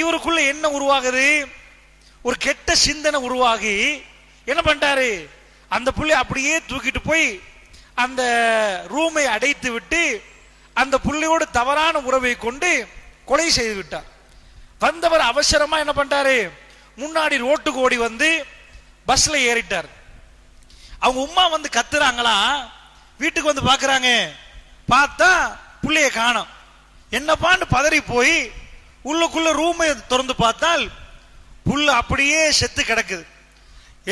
இவருக்குள்ள என்ன உருவாகுது ஒரு கெட்ட சிந்தனை உருவாகி என்ன பண்ணிட்டாரு அந்த புள்ளை அப்படியே தூக்கிட்டு போய் அந்த ரூமை அடைத்து விட்டு அந்த புள்ளையோடு தவறான உறவை கொண்டு கொலை செய்து விட்டார் வந்தவர் அவசரமா என்ன பண்ணிட்டாரு முன்னாடி ரோட்டுக்கு ஓடி வந்து பஸ்ல ஏறிட்டார் அவங்க உமா வந்து கத்துறாங்களா வீட்டுக்கு வந்து பாக்குறாங்க பார்த்தா புள்ளைய காணும் என்னப்பான்னு பதறி போய் உள்ளுக்குள்ள ரூமை திறந்து பார்த்தால் புல் அப்படியே செத்து கிடக்குது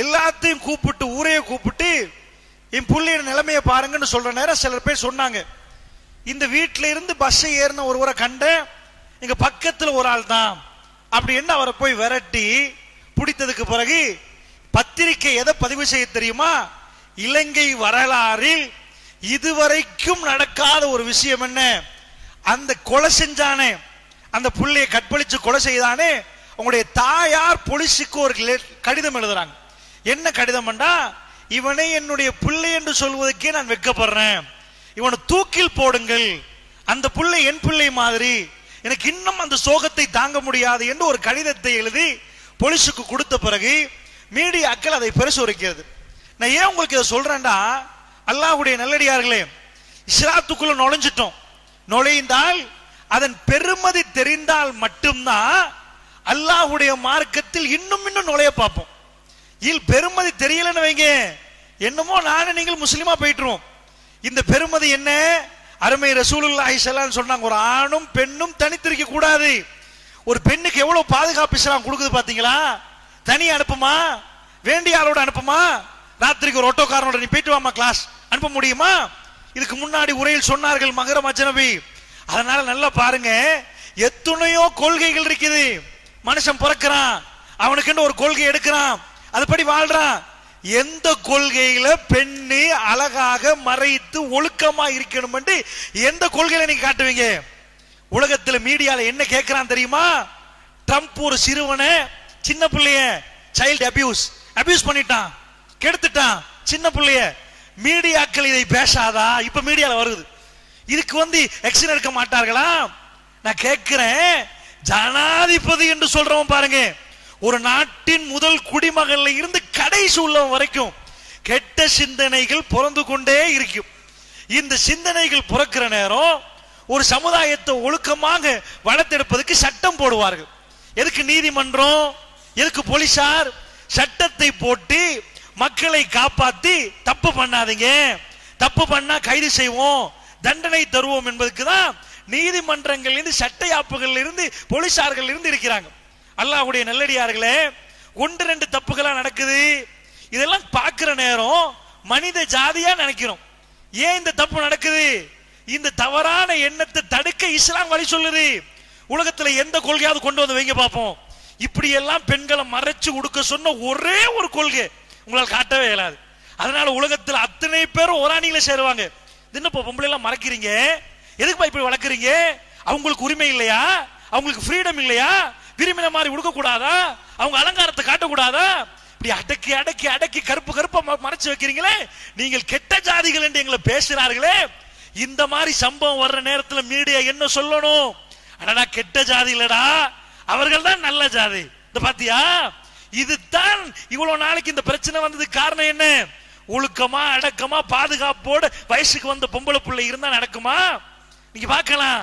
எல்லாத்தையும் கூப்பிட்டு ஊரைய கூப்பிட்டு என் புள்ளையோட நிலைமையை பாருங்கன்னு சொல்ற நேரம் சிலர் பேர் சொன்னாங்க இந்த வீட்டில இருந்து பஸ்ஸை ஏறின ஒருவரை கண்டேன் இங்க பக்கத்துல ஒரு ஆள் தான் அப்படி என்ன அவரை போய் விரட்டி பிடித்ததுக்கு பிறகு பத்திரிக்கை எதை பதிவு செய்ய தெரியுமா இலங்கை வரலாறில் இதுவரைக்கும் நடக்காத ஒரு விஷயம் என்ன அந்த கொலை செஞ்சானே அந்த புள்ளையை கற்பழிச்சு கொலை செய்தானே உங்களுடைய தாயார் பொலிசிக்கு ஒரு கடிதம் எழுதுறாங்க என்ன கடிதம் இவனை என்னுடைய பிள்ளை என்று சொல்வதற்கே நான் வெக்கப்படுறேன் இவனை தூக்கில் போடுங்கள் அந்த பிள்ளை என் பிள்ளை மாதிரி எனக்கு இன்னும் அந்த சோகத்தை தாங்க முடியாது என்று ஒரு கடிதத்தை எழுதி போலீஸுக்கு கொடுத்த பிறகு மீடியாக்கள் அதை உரைக்கிறது நான் ஏன் உங்களுக்கு இதை சொல்றேன்டா அல்லாஹுடைய நல்லடியார்களே இஸ்லாத்துக்குள்ள நுழைஞ்சிட்டோம் நுழைந்தால் அதன் பெருமதி தெரிந்தால் மட்டும்தான் அல்லாஹுடைய மார்க்கத்தில் இன்னும் இன்னும் நுழைய பார்ப்போம் இல் பெருமதி தெரியலன்னு வைங்க என்னமோ நானும் நீங்கள் முஸ்லீமா போயிட்டுருவோம் இந்த பெருமதி என்ன அருமை ரசூலுல்லாஹி சலான்னு சொன்னாங்க ஒரு ஆணும் பெண்ணும் தனித்திருக்க கூடாது ஒரு பெண்ணுக்கு எவ்வளவு பாதுகாப்பு இஸ்லாம் கொடுக்குது பாத்தீங்களா தனி அனுப்புமா வேண்டிய ஆளோட அனுப்புமா ராத்திரிக்கு ஒரு ஆட்டோக்காரனோட நீ போயிட்டு வாமா கிளாஸ் அனுப்ப முடியுமா இதுக்கு முன்னாடி உரையில் சொன்னார்கள் மகரம் அஜனபி அதனால நல்லா பாருங்க எத்துணையோ கொள்கைகள் இருக்குது மனுஷன் பிறக்கிறான் அவனுக்குன்னு ஒரு கொள்கை எடுக்கிறான் அதுபடி வாழ்றான் எந்த கொள்கையில பெண்ணு அழகாக மறைத்து ஒழுக்கமா இருக்கணும் எந்த கொள்கையில நீங்க காட்டுவீங்க உலகத்துல மீடியால என்ன கேட்கிறான் தெரியுமா ட்ரம்ப் ஒரு சிறுவனை சின்ன பிள்ளைய சைல்டு அபியூஸ் அபியூஸ் பண்ணிட்டான் கெடுத்துட்டான் சின்ன பிள்ளைய மீடியாக்கள் இதை பேசாதா இப்ப மீடியால வருது இதுக்கு வந்து எக்ஷன் எடுக்க மாட்டார்களா நான் கேட்கிறேன் ஜனாதிபதி என்று சொல்றவன் பாருங்க ஒரு நாட்டின் முதல் குடிமகன்ல இருந்து கடைசி உள்ளவன் வரைக்கும் கெட்ட சிந்தனைகள் பிறந்து கொண்டே இருக்கும் இந்த சிந்தனைகள் பிறக்கிற நேரம் ஒரு சமுதாயத்தை ஒழுக்கமாக வளர்த்தெடுப்பதற்கு சட்டம் போடுவார்கள் எதுக்கு நீதிமன்றம் எதுக்கு போலீசார் சட்டத்தை போட்டு மக்களை காப்பாத்தி தப்பு பண்ணாதீங்க தப்பு பண்ணா கைது செய்வோம் தண்டனை தருவோம் என்பதுக்கு தான் நீதிமன்றங்கள் இருந்து யாப்புகள் இருந்து போலீசார்கள் இருந்து இருக்கிறாங்க அல்லாஹுடைய நல்லடியார்களே ஒன்று ரெண்டு தப்புகளாக நடக்குது இதெல்லாம் பார்க்கிற நேரம் மனித ஜாதியா நினைக்கிறோம் ஏன் இந்த தப்பு நடக்குது இந்த தவறான எண்ணத்தை தடுக்க இஸ்லாம் வழி சொல்லுது உலகத்துல எந்த கொள்கையாவது கொண்டு வந்து வைங்க பார்ப்போம் இப்படி எல்லாம் பெண்களை மறைச்சு கொடுக்க சொன்ன ஒரே ஒரு கொள்கை உங்களால் காட்டவே இயலாது அதனால உலகத்தில் அத்தனை பேரும் ஒரானிகளை சேருவாங்க என்னப்பா பொம்பளை எல்லாம் மறக்கிறீங்க எதுக்குப்பா இப்படி வளர்க்குறீங்க அவங்களுக்கு உரிமை இல்லையா அவங்களுக்கு ஃப்ரீடம் இல்லையா விரும்பின மாதிரி உடுக்க கூடாதா அவங்க அலங்காரத்தை காட்டக்கூடாதா இப்படி அடக்கி அடக்கி அடக்கி கருப்பு கருப்பா மறைச்சு வைக்கிறீங்களே நீங்கள் கெட்ட ஜாதிகள் என்று எங்களை பேசுகிறார்களே இந்த மாதிரி சம்பவம் வர்ற நேரத்தில் மீடியா என்ன சொல்லணும் அடடா கெட்ட ஜாதி இல்லடா அவர்கள் தான் நல்ல ஜாதி இந்த பாத்தியா இதுதான் இவ்வளவு நாளைக்கு இந்த பிரச்சனை வந்ததுக்கு காரணம் என்ன ஒழுக்கமா அடக்கமா பாதுகாப்போடு வயசுக்கு வந்த பொம்பளை பிள்ளை இருந்தா நடக்குமா நீங்க பார்க்கலாம்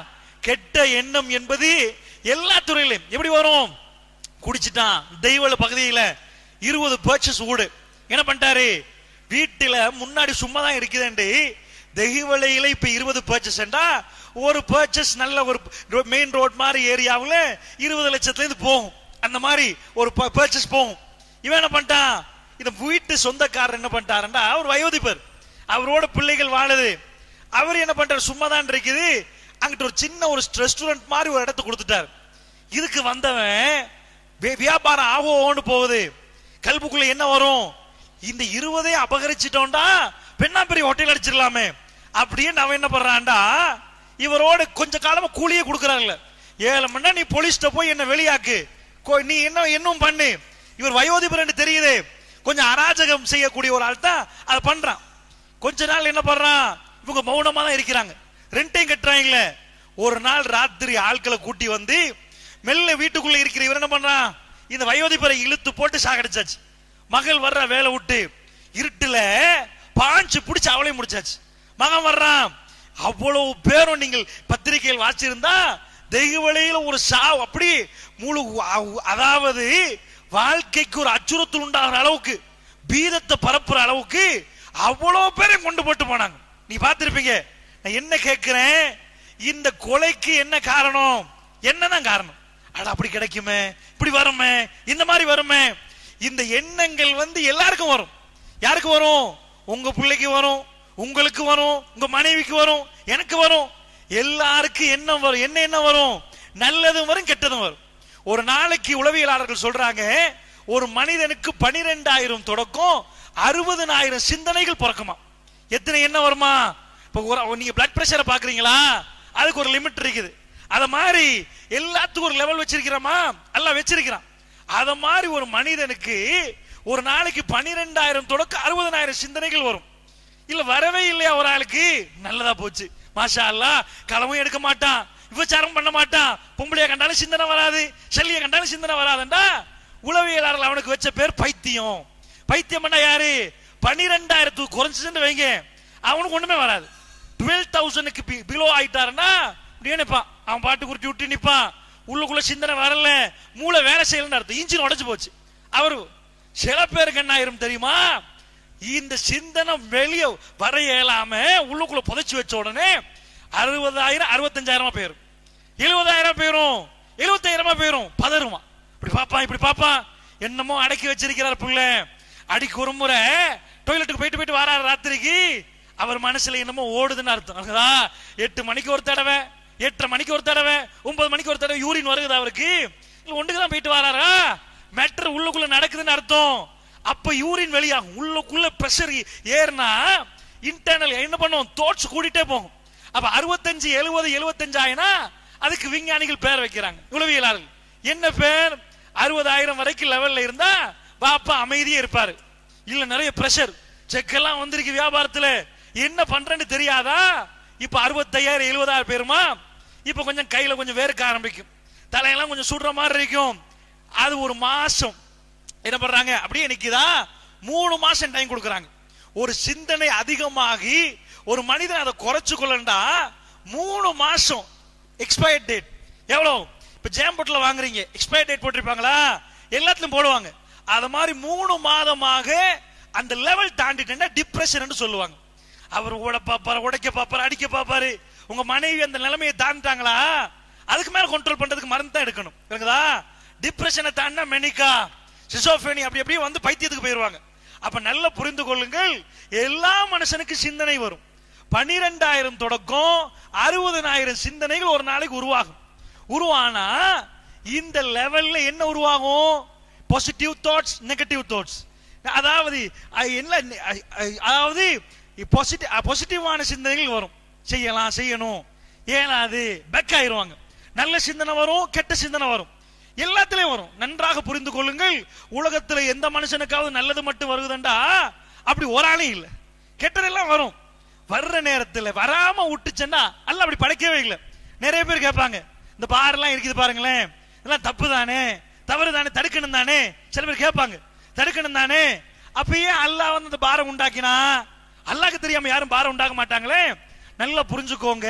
கெட்ட எண்ணம் என்பது எல்லா துறையிலும் எப்படி வரும் குடிச்சிட்டான் தெய்வல பகுதியில இருபது பர்ச்சஸ் ஊடு என்ன பண்ணிட்டாரு வீட்டுல முன்னாடி சும்மா தான் இருக்குதுண்டு தெய்வலையில இப்ப இருபது பர்ச்சஸ் ஒரு பர்ச்சஸ் நல்ல ஒரு மெயின் ரோட் மாதிரி ஏரியாவில் இருபது லட்சத்துல இருந்து போகும் அந்த மாதிரி ஒரு பர்ச்சஸ் போகும் இவன் என்ன பண்ணிட்டான் இந்த வீட்டு சொந்தக்காரர் என்ன பண்ணிட்டாருன்னா அவர் வயோதிப்பர் அவரோட பிள்ளைகள் வாழுது அவர் என்ன பண்றாரு சும்மா தான் இருக்குது அங்கிட்ட ஒரு சின்ன ஒரு ரெஸ்டாரண்ட் மாதிரி ஒரு இடத்த கொடுத்துட்டார் இதுக்கு வந்தவன் வியாபாரம் ஆகோன்னு போகுது கல்புக்குள்ள என்ன வரும் இந்த இருபதே அபகரிச்சிட்டோம்டா பெண்ணா பெரிய ஹோட்டல் அடிச்சிடலாமே அப்படின்னு அவன் என்ன பண்றான்டா இவரோட கொஞ்ச காலமா கூலியே கொடுக்குறாங்கல்ல ஏழு மணி நேரம் நீ போலீஸ்ட போய் என்ன வெளியாக்கு நீ என்ன இன்னும் பண்ணு இவர் வயோதிபர் என்று தெரியுது கொஞ்சம் அராஜகம் செய்யக்கூடிய ஒரு ஆள் தான் அதை பண்றான் கொஞ்ச நாள் என்ன பண்றான் இவங்க மௌனமா தான் இருக்கிறாங்க ரெண்டையும் கட்டுறாங்களே ஒரு நாள் ராத்திரி ஆட்களை கூட்டி வந்து மெல்ல வீட்டுக்குள்ள இருக்கிற இவர் என்ன பண்றான் இந்த வயோதிபரை இழுத்து போட்டு சாகடிச்சாச்சு மகள் வர்ற வேலை விட்டு இருட்டுல பாஞ்சு பிடிச்சி அவளையும் முடிச்சாச்சு மகன் வர்றான் அவ்வளவு பேரும் நீங்கள் பத்திரிகையில் வாசிச்சிருந்தா தெய்வ வழியில ஒரு சா அப்படி முழு அதாவது வாழ்க்கைக்கு ஒரு அச்சுறுத்தல் உண்டாகிற அளவுக்கு பீதத்தை பரப்புற அளவுக்கு அவ்வளவு பேரையும் கொண்டு போட்டு போனாங்க நீ பார்த்திருப்பீங்க நான் என்ன கேட்கிறேன் இந்த கொலைக்கு என்ன காரணம் என்னதான் காரணம் அட அப்படி கிடைக்குமே இப்படி வருமே இந்த மாதிரி வருமே இந்த எண்ணங்கள் வந்து எல்லாருக்கும் வரும் யாருக்கு வரும் உங்க பிள்ளைக்கு வரும் உங்களுக்கு வரும் உங்க மனைவிக்கு வரும் எனக்கு வரும் எல்லாருக்கும் எண்ணம் வரும் என்ன என்ன வரும் நல்லதும் வரும் கெட்டதும் வரும் ஒரு நாளைக்கு உளவியலாளர்கள் சொல்றாங்க ஒரு மனிதனுக்கு பனிரெண்டாயிரம் தொடக்கம் அறுபதுனாயிரம் சிந்தனைகள் பிறக்குமா எத்தனை என்ன வருமா இப்போ நீங்க பிளட் பிரஷரை பாக்குறீங்களா அதுக்கு ஒரு லிமிட் இருக்குது அத மாதிரி எல்லாத்துக்கும் ஒரு லெவல் வச்சிருக்கிறோமா எல்லாம் வச்சிருக்கிறான் அத மாதிரி ஒரு மனிதனுக்கு ஒரு நாளைக்கு பனிரெண்டாயிரம் தொடக்க அறுபதனாயிரம் சிந்தனைகள் வரும் இல்ல வரவே இல்லையா ஒரு ஆளுக்கு நல்லதா போச்சு மாஷா அல்லா களமும் எடுக்க மாட்டான் விபச்சாரம் பண்ண மாட்டான் பொம்பளைய கண்டாலும் சிந்தனை வராது செல்லிய கண்டாலும் சிந்தனை வராதுண்டா உளவியலாளர்கள் அவனுக்கு வச்ச பேர் பைத்தியம் பைத்தியம் பண்ண யாரு பனிரெண்டாயிரத்து குறைஞ்சதுன்னு வைங்க அவனுக்கு ஒண்ணுமே வராது டுவெல் தௌசண்ட்க்கு பிலோ ஆயிட்டாருன்னா இப்படியே நிற்பான் அவன் பாட்டு குறிச்சு விட்டு நிற்பான் உள்ளுக்குள்ள சிந்தனை வரல மூளை வேலை செய்யலன்னு அர்த்தம் இன்ஜின் உடச்சு போச்சு அவரு சில பேருக்கு என்ன ஆயிரும் தெரியுமா இந்த சிந்தனை வெளியே வர இயலாம உள்ளுக்குள்ள புதைச்சு வச்ச உடனே அறுபதாயிரம் அறுபத்தஞ்சாயிரமா பேரும் எழுபதாயிரம் போயிரும் எழுபத்தாயிரமா போயிரும் பதறுமா இப்படி பாப்பா இப்படி பாப்பா என்னமோ அடக்கி வச்சிருக்கிறார் பிள்ளை அடிக்கு ஒரு முறை டொய்லெட்டுக்கு போயிட்டு போயிட்டு வராரு ராத்திரிக்கு அவர் மனசுல என்னமோ ஓடுதுன்னு அர்த்தம் எட்டு மணிக்கு ஒரு தடவை எட்டரை மணிக்கு ஒரு தடவை ஒன்பது மணிக்கு ஒரு தடவை யூரின் வருகுது அவருக்கு ஒன்றுக்கு தான் போயிட்டு வராரா மெட்ரு உள்ளுக்குள்ள நடக்குதுன்னு அர்த்தம் அப்ப யூரின் வெளியாகும் உள்ளுக்குள்ள பிரஷர் ஏறினா இன்டர்னல் என்ன பண்ணுவோம் தோட்ஸ் கூட்டிட்டே போகும் அப்ப அறுபத்தஞ்சு எழுபது ஆயினா அதுக்கு விஞ்ஞானிகள் பேர் வைக்கிறாங்க உளவியலாளர்கள் என்ன பேர் அறுபதாயிரம் வரைக்கும் லெவல்ல இருந்தா பாப்பா அமைதியே இருப்பாரு இல்ல நிறைய பிரஷர் செக் எல்லாம் வந்திருக்கு வியாபாரத்துல என்ன பண்றேன்னு தெரியாதா இப்ப அறுபத்தையாயிரம் எழுபதாயிரம் பேருமா இப்ப கொஞ்சம் கையில கொஞ்சம் வேர்க்க ஆரம்பிக்கும் தலையெல்லாம் கொஞ்சம் சுடுற மாதிரி இருக்கும் அது ஒரு மாசம் என்ன பண்றாங்க அப்படியே நிக்குதா மூணு மாசம் டைம் கொடுக்குறாங்க ஒரு சிந்தனை அதிகமாகி ஒரு மனிதன் அதை குறைச்சு கொள்ளண்டா மூணு மாசம் எக்ஸ்பயர் டேட் எவ்வளோ இப்போ ஜேம்பட்டில் வாங்குறீங்க எக்ஸ்பயர் டேட் போட்டிருப்பாங்களா எல்லாத்துலையும் போடுவாங்க அது மாதிரி மூணு மாதமாக அந்த லெவல் தாண்டிட்டேன்னா டிப்ரெஷன் சொல்லுவாங்க அவர் ஓட பார்ப்பாரு உடைக்க பார்ப்பாரு அடிக்க பார்ப்பாரு உங்க மனைவி அந்த நிலைமையை தாண்டிட்டாங்களா அதுக்கு மேல கண்ட்ரோல் பண்றதுக்கு மருந்து தான் எடுக்கணும் இருக்குதா டிப்ரெஷனை தாண்டா மெனிக்கா சிசோஃபேனி அப்படி அப்படியே வந்து பைத்தியத்துக்கு போயிடுவாங்க அப்ப நல்லா புரிந்து கொள்ளுங்கள் எல்லா மனுஷனுக்கு சிந்தனை வரும் பனிரெண்டாயிரம் தொடக்கம் அறுபதனாயிரம் சிந்தனைகள் ஒரு நாளைக்கு உருவாகும் உருவானா இந்த லெவல்ல என்ன உருவாகும் பாசிட்டிவ் தாட்ஸ் நெகட்டிவ் தாட்ஸ் அதாவது என்ன அதாவது பாசிட்டிவ் பாசிட்டிவான சிந்தனைகள் வரும் செய்யலாம் செய்யணும் ஏனாது பெக் ஆயிருவாங்க நல்ல சிந்தனை வரும் கெட்ட சிந்தனை வரும் எல்லாத்திலையும் வரும் நன்றாக புரிந்து கொள்ளுங்கள் உலகத்துல எந்த மனுஷனுக்காவது நல்லது மட்டும் வருகுதுண்டா அப்படி ஒரு ஆளே இல்லை கெட்டதெல்லாம் வரும் வர்ற நேரத்தில் வராம விட்டுச்சேன்னா அல்ல அப்படி படைக்கவே இல்லை நிறைய பேர் கேட்பாங்க இந்த எல்லாம் இருக்குது பாருங்களேன் இதெல்லாம் தப்பு தானே தவறு தானே தடுக்கணும் தானே சில பேர் கேட்பாங்க தடுக்கணும் தானே அப்பயே அல்லாஹ் வந்து இந்த பாரம் உண்டாக்கினா அல்லாக்கு தெரியாம யாரும் பாரம் உண்டாக்க மாட்டாங்களே நல்லா புரிஞ்சுக்கோங்க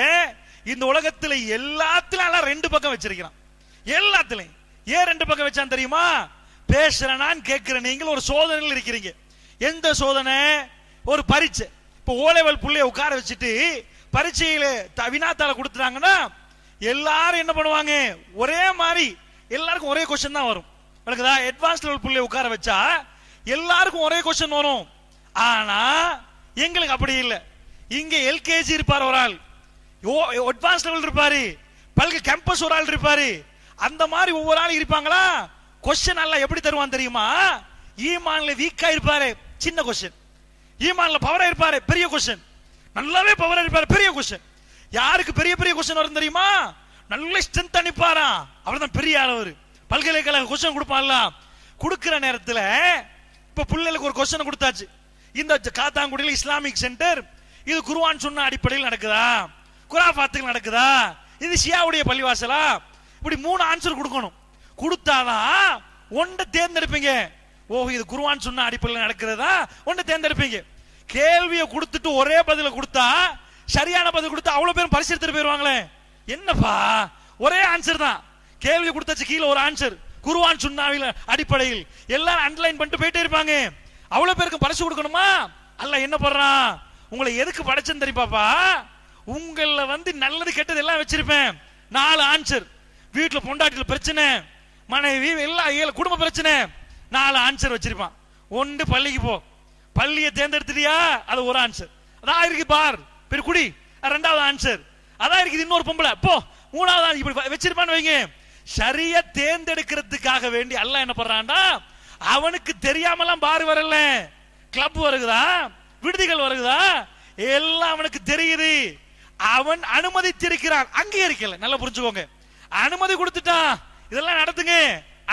இந்த உலகத்துல எல்லாத்திலும் அல்ல ரெண்டு பக்கம் வச்சிருக்கிறான் எல்லாத்திலையும் ஏன் ரெண்டு பக்கம் வச்சான் தெரியுமா பேசுறேன் கேட்கிற நீங்கள் ஒரு சோதனையில் இருக்கிறீங்க எந்த சோதனை ஒரு பரீட்சை இப்போ ஓலெவல் பிள்ளைய உட்கார வச்சுட்டு பரீட்சையில வினாத்தாளை கொடுத்துட்டாங்கன்னா எல்லாரும் என்ன பண்ணுவாங்க ஒரே மாதிரி எல்லாருக்கும் ஒரே கொஸ்டின் தான் வரும் விளக்குதா அட்வான்ஸ் லெவல் பிள்ளைய உட்கார வச்சா எல்லாருக்கும் ஒரே கொஸ்டின் வரும் ஆனா எங்களுக்கு அப்படி இல்லை இங்க எல்கேஜி இருப்பார் ஒரு ஆள் அட்வான்ஸ் லெவல் இருப்பாரு பல்க கேம்பஸ் ஒரு ஆள் இருப்பாரு அந்த மாதிரி ஒவ்வொரு ஆளும் இருப்பாங்களா கொஸ்டின் எல்லாம் எப்படி தருவான் தெரியுமா ஈமான்ல வீக்கா இருப்பாரு சின்ன கொஸ்டின் ஈமான்ல பவரா இருப்பாரு பெரிய கொஸ்டின் நல்லாவே பவரா இருப்பாரு பெரிய கொஸ்டின் யாருக்கு பெரிய பெரிய கொஸ்டின் வரும் தெரியுமா நல்ல ஸ்ட்ரென்த் அனுப்பாரா அவர் தான் பெரிய ஆள் பல்கலைக்கழக கொஸ்டின் கொடுப்பான்ல கொடுக்குற நேரத்தில் இப்போ பிள்ளைகளுக்கு ஒரு கொஸ்டின் கொடுத்தாச்சு இந்த காத்தாங்குடியில் இஸ்லாமிக் சென்டர் இது குருவான் சொன்ன அடிப்படையில் நடக்குதா குராபாத்துக்கு நடக்குதா இது ஷியாவுடைய பள்ளிவாசலா இப்படி மூணு ஆன்சர் கொடுக்கணும் கொடுத்தாதான் ஒன்றை தேர்ந்தெடுப்பீங்க ஓ இது குருவான் சொன்ன அடிப்படையில் நடக்கிறதா ஒன்று தேர்ந்தெடுப்பீங்க கேள்வியை கொடுத்துட்டு ஒரே பதில கொடுத்தா சரியான பதில் கொடுத்தா அவ்வளவு பேரும் பரிசு எடுத்துட்டு போயிருவாங்களே என்னப்பா ஒரே ஆன்சர் தான் கேள்வி கொடுத்தாச்சு கீழே ஒரு ஆன்சர் குருவான் சுண்ணாவில அடிப்படையில் எல்லாரும் அண்டர்லைன் பண்ணிட்டு போயிட்டே இருப்பாங்க அவ்வளவு பேருக்கு பரிசு கொடுக்கணுமா அல்ல என்ன பண்றான் உங்களை எதுக்கு படைச்சேன்னு தெரியுப்பாப்பா உங்கள வந்து நல்லது கெட்டது எல்லாம் வச்சிருப்பேன் நாலு ஆன்சர் வீட்டுல பொண்டாட்டில பிரச்சனை மனைவி எல்லாம் குடும்ப பிரச்சனை நாலு ஆன்சர் வச்சிருப்பான் ஒன்று பள்ளிக்கு போ பள்ளியை தேர்ந்தெடுத்துட்டியா அது ஒரு ஆன்சர் அதான் இருக்கு பார் பெரு குடி ரெண்டாவது ஆன்சர் அதான் இருக்குது இன்னொரு பொம்பளை போ மூணாவது இப்படி வச்சிருப்பான்னு வைங்க சரிய தேர்ந்தெடுக்கிறதுக்காக வேண்டி அல்ல என்ன பண்றான்டா அவனுக்கு தெரியாமலாம் பார் வரல கிளப் வருகுதா விடுதிகள் வருகுதா எல்லாம் அவனுக்கு தெரியுது அவன் அனுமதித்திருக்கிறான் அங்கீகரிக்கல நல்லா புரிஞ்சுக்கோங்க அனுமதி கொடுத்துட்டான் இதெல்லாம் நடத்துங்க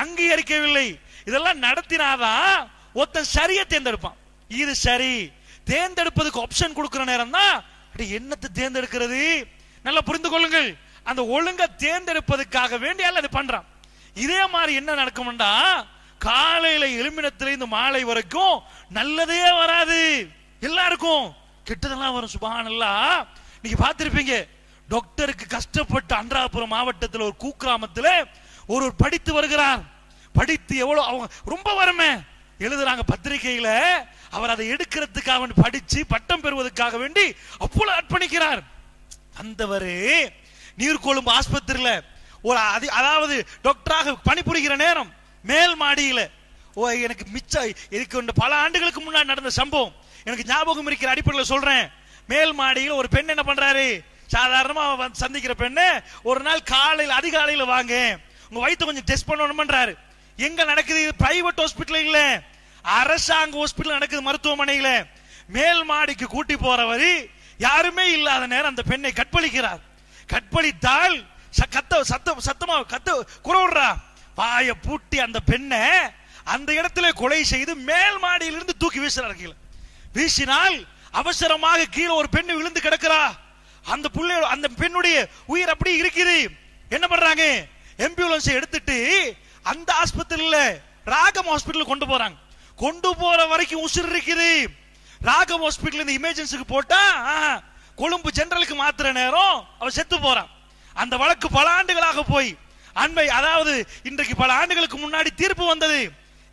அங்கீகரிக்கவில்லை இதெல்லாம் நடத்தினாதான் ஒருத்தன் சரியை தேர்ந்தெடுப்பான் இது சரி தேர்ந்தெடுப்பதுக்கு ஆப்ஷன் கொடுக்கிற நேரம் தான் என்னத்தை தேர்ந்தெடுக்கிறது நல்லா புரிந்து கொள்ளுங்கள் அந்த ஒழுங்க தேர்ந்தெடுப்பதற்காக வேண்டி அது பண்றான் இதே மாதிரி என்ன நடக்கும்டா காலையில எலுமினத்திலிருந்து மாலை வரைக்கும் நல்லதே வராது எல்லாருக்கும் கெட்டதெல்லாம் வரும் சுபானல்லா நீங்க பார்த்திருப்பீங்க டாக்டருக்கு கஷ்டப்பட்டு அன்றாபுரம் மாவட்டத்தில் ஒரு கூக்கிராமத்தில் ஒருவர் படித்து வருகிறார் படித்து எவ்வளோ அவங்க ரொம்ப வறுமை எழுதுறாங்க பத்திரிகையில அவர் அதை எடுக்கிறதுக்காக வேண்டி படிச்சு பட்டம் பெறுவதற்காக வேண்டி அவ்வளவு அர்ப்பணிக்கிறார் அந்தவர் நீர்கொழும்பு ஆஸ்பத்திரியில ஒரு அதாவது டாக்டராக பணிபுரிகிற நேரம் மேல் மாடியில ஓ எனக்கு மிச்ச இதுக்கு பல ஆண்டுகளுக்கு முன்னாடி நடந்த சம்பவம் எனக்கு ஞாபகம் இருக்கிற அடிப்படையில் சொல்றேன் மேல் மாடியில் ஒரு பெண் என்ன பண்றாரு சாதாரணமா சந்திக்கிற பெண்ணு ஒரு நாள் காலையில் அதிகாலையில் வாங்க உங்க வயிற்று கொஞ்சம் டெஸ்ட் பண்றாரு எங்க நடக்குது பிரைவேட் ஹாஸ்பிட்டல் இல்ல அரசாங்க ஹாஸ்பிட்டல் நடக்குது மருத்துவமனையில மேல் மாடிக்கு கூட்டி வரி யாருமே இல்லாத நேரம் அந்த பெண்ணை கற்பழிக்கிறார் கற்பழித்தால் கத்த சத்த சத்தமா கத்த குறவுடுறா வாய பூட்டி அந்த பெண்ணை அந்த இடத்துல கொலை செய்து மேல் மாடியிலிருந்து தூக்கி வீசுறாரு கீழே வீசினால் அவசரமாக கீழே ஒரு பெண் விழுந்து கிடக்குறா அந்த புள்ளை அந்த பெண்ணுடைய உயிர் அப்படி இருக்குது என்ன பண்றாங்க எம்பியூலன்ஸ் எடுத்துட்டு அந்த ஆஸ்பத்திரியில் ராகம் ஹாஸ்பிட்டல் கொண்டு போறாங்க கொண்டு போற வரைக்கும் உசுர் இருக்குது ராகம் ஹாஸ்பிட்டல் இந்த இமர்ஜென்சிக்கு போட்டா கொழும்பு ஜெனரலுக்கு மாத்திர நேரம் அவர் செத்து போறான் அந்த வழக்கு பல ஆண்டுகளாக போய் அண்மை அதாவது இன்றைக்கு பல ஆண்டுகளுக்கு முன்னாடி தீர்ப்பு வந்தது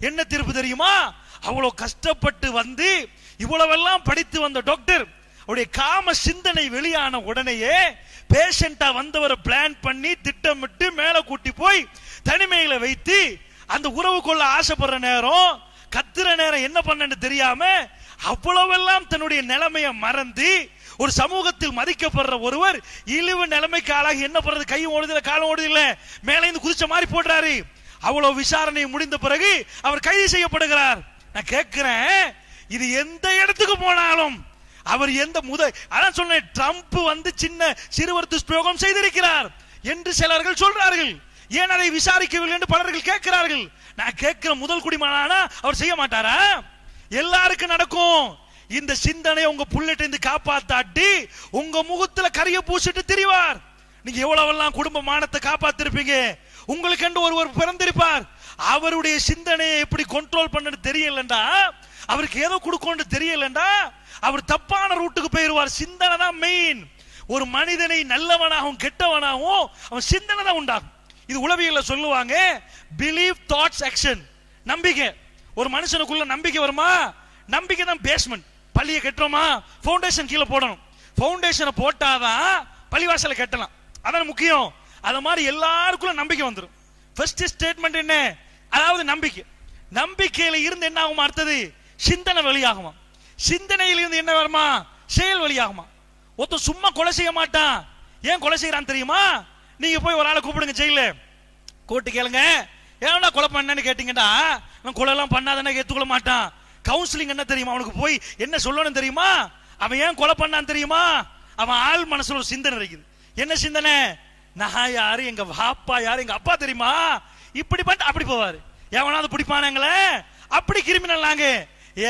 என்ன தீர்ப்பு தெரியுமா அவ்வளவு கஷ்டப்பட்டு வந்து இவ்வளவெல்லாம் படித்து வந்த டாக்டர் அவருடைய காம சிந்தனை வெளியான உடனேயே பேஷண்டா வந்தவரை பிளான் பண்ணி திட்டமிட்டு மேல கூட்டி போய் தனிமையில வைத்து அந்த உறவு கொள்ள ஆசைப்படுற நேரம் கத்துற நேரம் என்ன பண்ணு தெரியாம அவ்வளவெல்லாம் தன்னுடைய நிலைமையை மறந்து ஒரு சமூகத்தில் மதிக்கப்படுற ஒருவர் இழிவு நிலைமைக்கு ஆளாக என்ன பண்றது கையும் ஓடுதில்ல காலம் ஓடுதில்ல மேலே இருந்து குதிச்ச மாதிரி போடுறாரு அவ்வளவு விசாரணை முடிந்த பிறகு அவர் கைது செய்யப்படுகிறார் நான் கேட்கிறேன் இது எந்த இடத்துக்கு போனாலும் அவர் எந்த முத அதான் சொன்னேன் ட்ரம்ப் வந்து சின்ன சிறுவர் துஷ்பிரயோகம் செய்திருக்கிறார் என்று சிலர்கள் சொல்றார்கள் ஏன் அதை விசாரிக்கவில்லை என்று பலர்கள் கேட்கிறார்கள் நான் கேட்கிற முதல் குடிமானா அவர் செய்ய மாட்டாரா எல்லாருக்கும் நடக்கும் இந்த சிந்தனை உங்க புள்ளிட்ட இருந்து காப்பாத்தாட்டி உங்க முகத்துல கரிய பூசிட்டு திரிவார் நீங்க எவ்வளவெல்லாம் குடும்ப மானத்தை காப்பாத்திருப்பீங்க உங்களுக்கு என்று ஒருவர் பிறந்திருப்பார் அவருடைய சிந்தனையை எப்படி கண்ட்ரோல் பண்ணனு தெரியலண்டா அவருக்கு ஏதோ கொடுக்கணும் தெரியலண்டா அவர் தப்பான ரூட்டுக்கு போயிருவார் சிந்தனை தான் மெயின் ஒரு மனிதனை நல்லவனாகவும் கெட்டவனாகவும் அவன் சிந்தனை தான் உண்டாகும் இது உளவியல சொல்லுவாங்க பிலீவ் தாட்ஸ் ஆக்ஷன் நம்பிக்கை ஒரு மனுஷனுக்குள்ள நம்பிக்கை வருமா நம்பிக்கை தான் பேஸ்மெண்ட் பள்ளியை கட்டுறோமா ஃபவுண்டேஷன் கீழே போடணும் ஃபவுண்டேஷனை போட்டாதான் பள்ளிவாசலை கட்டலாம் அதான் முக்கியம் அது மாதிரி எல்லாருக்குள்ள நம்பிக்கை வந்துடும் ஃபர்ஸ்ட் ஸ்டேட்மெண்ட் என்ன அதாவது நம்பிக்கை நம்பிக்கையில இருந்து என்ன ஆகுமா அடுத்தது சிந்தனை வழியாகுமா சிந்தனையில இருந்து என்ன வருமா செயல் வழியாகுமா ஒருத்தன் சும்மா கொலை செய்ய மாட்டான் ஏன் கொலை செய்யறான் தெரியுமா நீங்க போய் ஒரு ஆளை கூப்பிடுங்க ஜெயில கோர்ட்டு கேளுங்க ஏன்னா கொலை பண்ணேன்னு கேட்டீங்கன்னா இவன் கொலை எல்லாம் பண்ணாதானே ஏத்துக்கொள்ள மாட்டான் கவுன்சிலிங் என்ன தெரியுமா அவனுக்கு போய் என்ன சொல்லணும் தெரியுமா அவன் ஏன் கொலை பண்ணான்னு தெரியுமா அவன் ஆள் மனசுல ஒரு சிந்தனை இருக்குது என்ன சிந்தனை நான் யாரு எங்க வாப்பா யாரு எங்க அப்பா தெரியுமா இப்படி பார்த்து அப்படி போவாரு எவனாவது பிடிப்பானுங்கள அப்படி கிரிமினல் நாங்க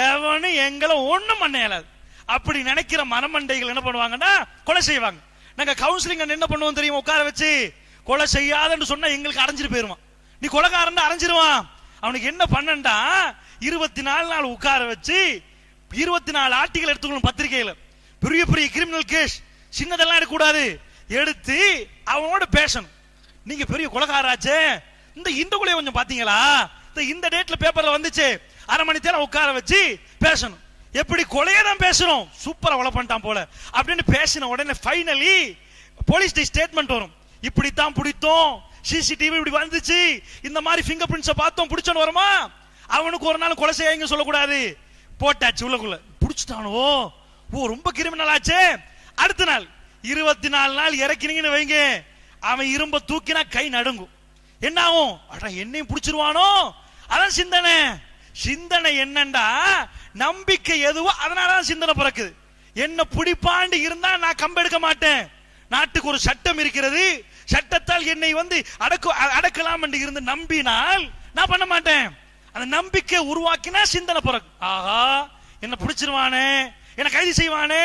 எவனும் எங்களை ஒண்ணும் பண்ண இயலாது அப்படி நினைக்கிற மரமண்டைகள் என்ன பண்ணுவாங்கன்னா கொலை செய்வாங்க நாங்க கவுன்சிலிங் என்ன பண்ணுவோம் தெரியும் உட்கார வச்சு கொலை செய்யாதன்னு சொன்னா எங்களுக்கு அடைஞ்சிட்டு போயிருவான் நீ கொலைக்காரன் அடைஞ்சிருவான் அவனுக்கு என்ன பண்ணண்டா இருபத்தி நாலு நாள் உட்கார வச்சு இருபத்தி நாலு ஆர்டிகல் எடுத்துக்கணும் பத்திரிகையில பெரிய பெரிய கிரிமினல் கேஸ் சின்னதெல்லாம் எடுக்கக்கூடாது எடுத்து அவனோட பேசணும் நீங்க பெரிய கொலகாராச்சே இந்த இந்துக்குள்ளே கொஞ்சம் பாத்தீங்களா இந்த இந்த டேட்ல பேப்பர்ல வந்துச்சு அரை மணி நேரம் உட்கார வச்சு பேசணும் எப்படி கொலையை தான் பேசணும் சூப்பரா வள பண்ணிட்டான் போல அப்படின்னு பேசின உடனே ஃபைனலி போலீஸ் ஸ்டேட்மெண்ட் வரும் இப்படித்தான் பிடித்தோம் சிசிடிவி இப்படி வந்துச்சு இந்த மாதிரி ஃபிங்கர் பிரிண்ட்ஸை பார்த்தோம் பிடிச்சோன்னு வருமா அவனுக்கு ஒரு நாள் கொலை செய்யுங்க சொல்லக்கூடாது போட்டாச்சு உள்ளக்குள்ள பிடிச்சிட்டானோ ஓ ரொம்ப கிரிமினல் ஆச்சே அடுத்த நாள் இருபத்தி நாலு நாள் இறக்கினீங்கன்னு வைங்க அவன் இரும்ப தூக்கினா கை நடுங்கும் என்ன ஆகும் அட என்னையும் பிடிச்சிருவானோ அதான் சிந்தனை சிந்தனை என்னண்டா நம்பிக்கை எதுவோ அதனாலதான் சிந்தனை பிறக்குது என்ன பிடிப்பாண்டு இருந்தா நான் கம்பெடுக்க மாட்டேன் நாட்டுக்கு ஒரு சட்டம் இருக்கிறது சட்டத்தால் என்னை வந்து அடக்கு அடக்கலாம் என்று இருந்து நம்பினால் நான் பண்ண மாட்டேன் அந்த நம்பிக்கை உருவாக்கினா சிந்தனை பிறக்கும் ஆஹா என்ன பிடிச்சிருவானே என்ன கைது செய்வானே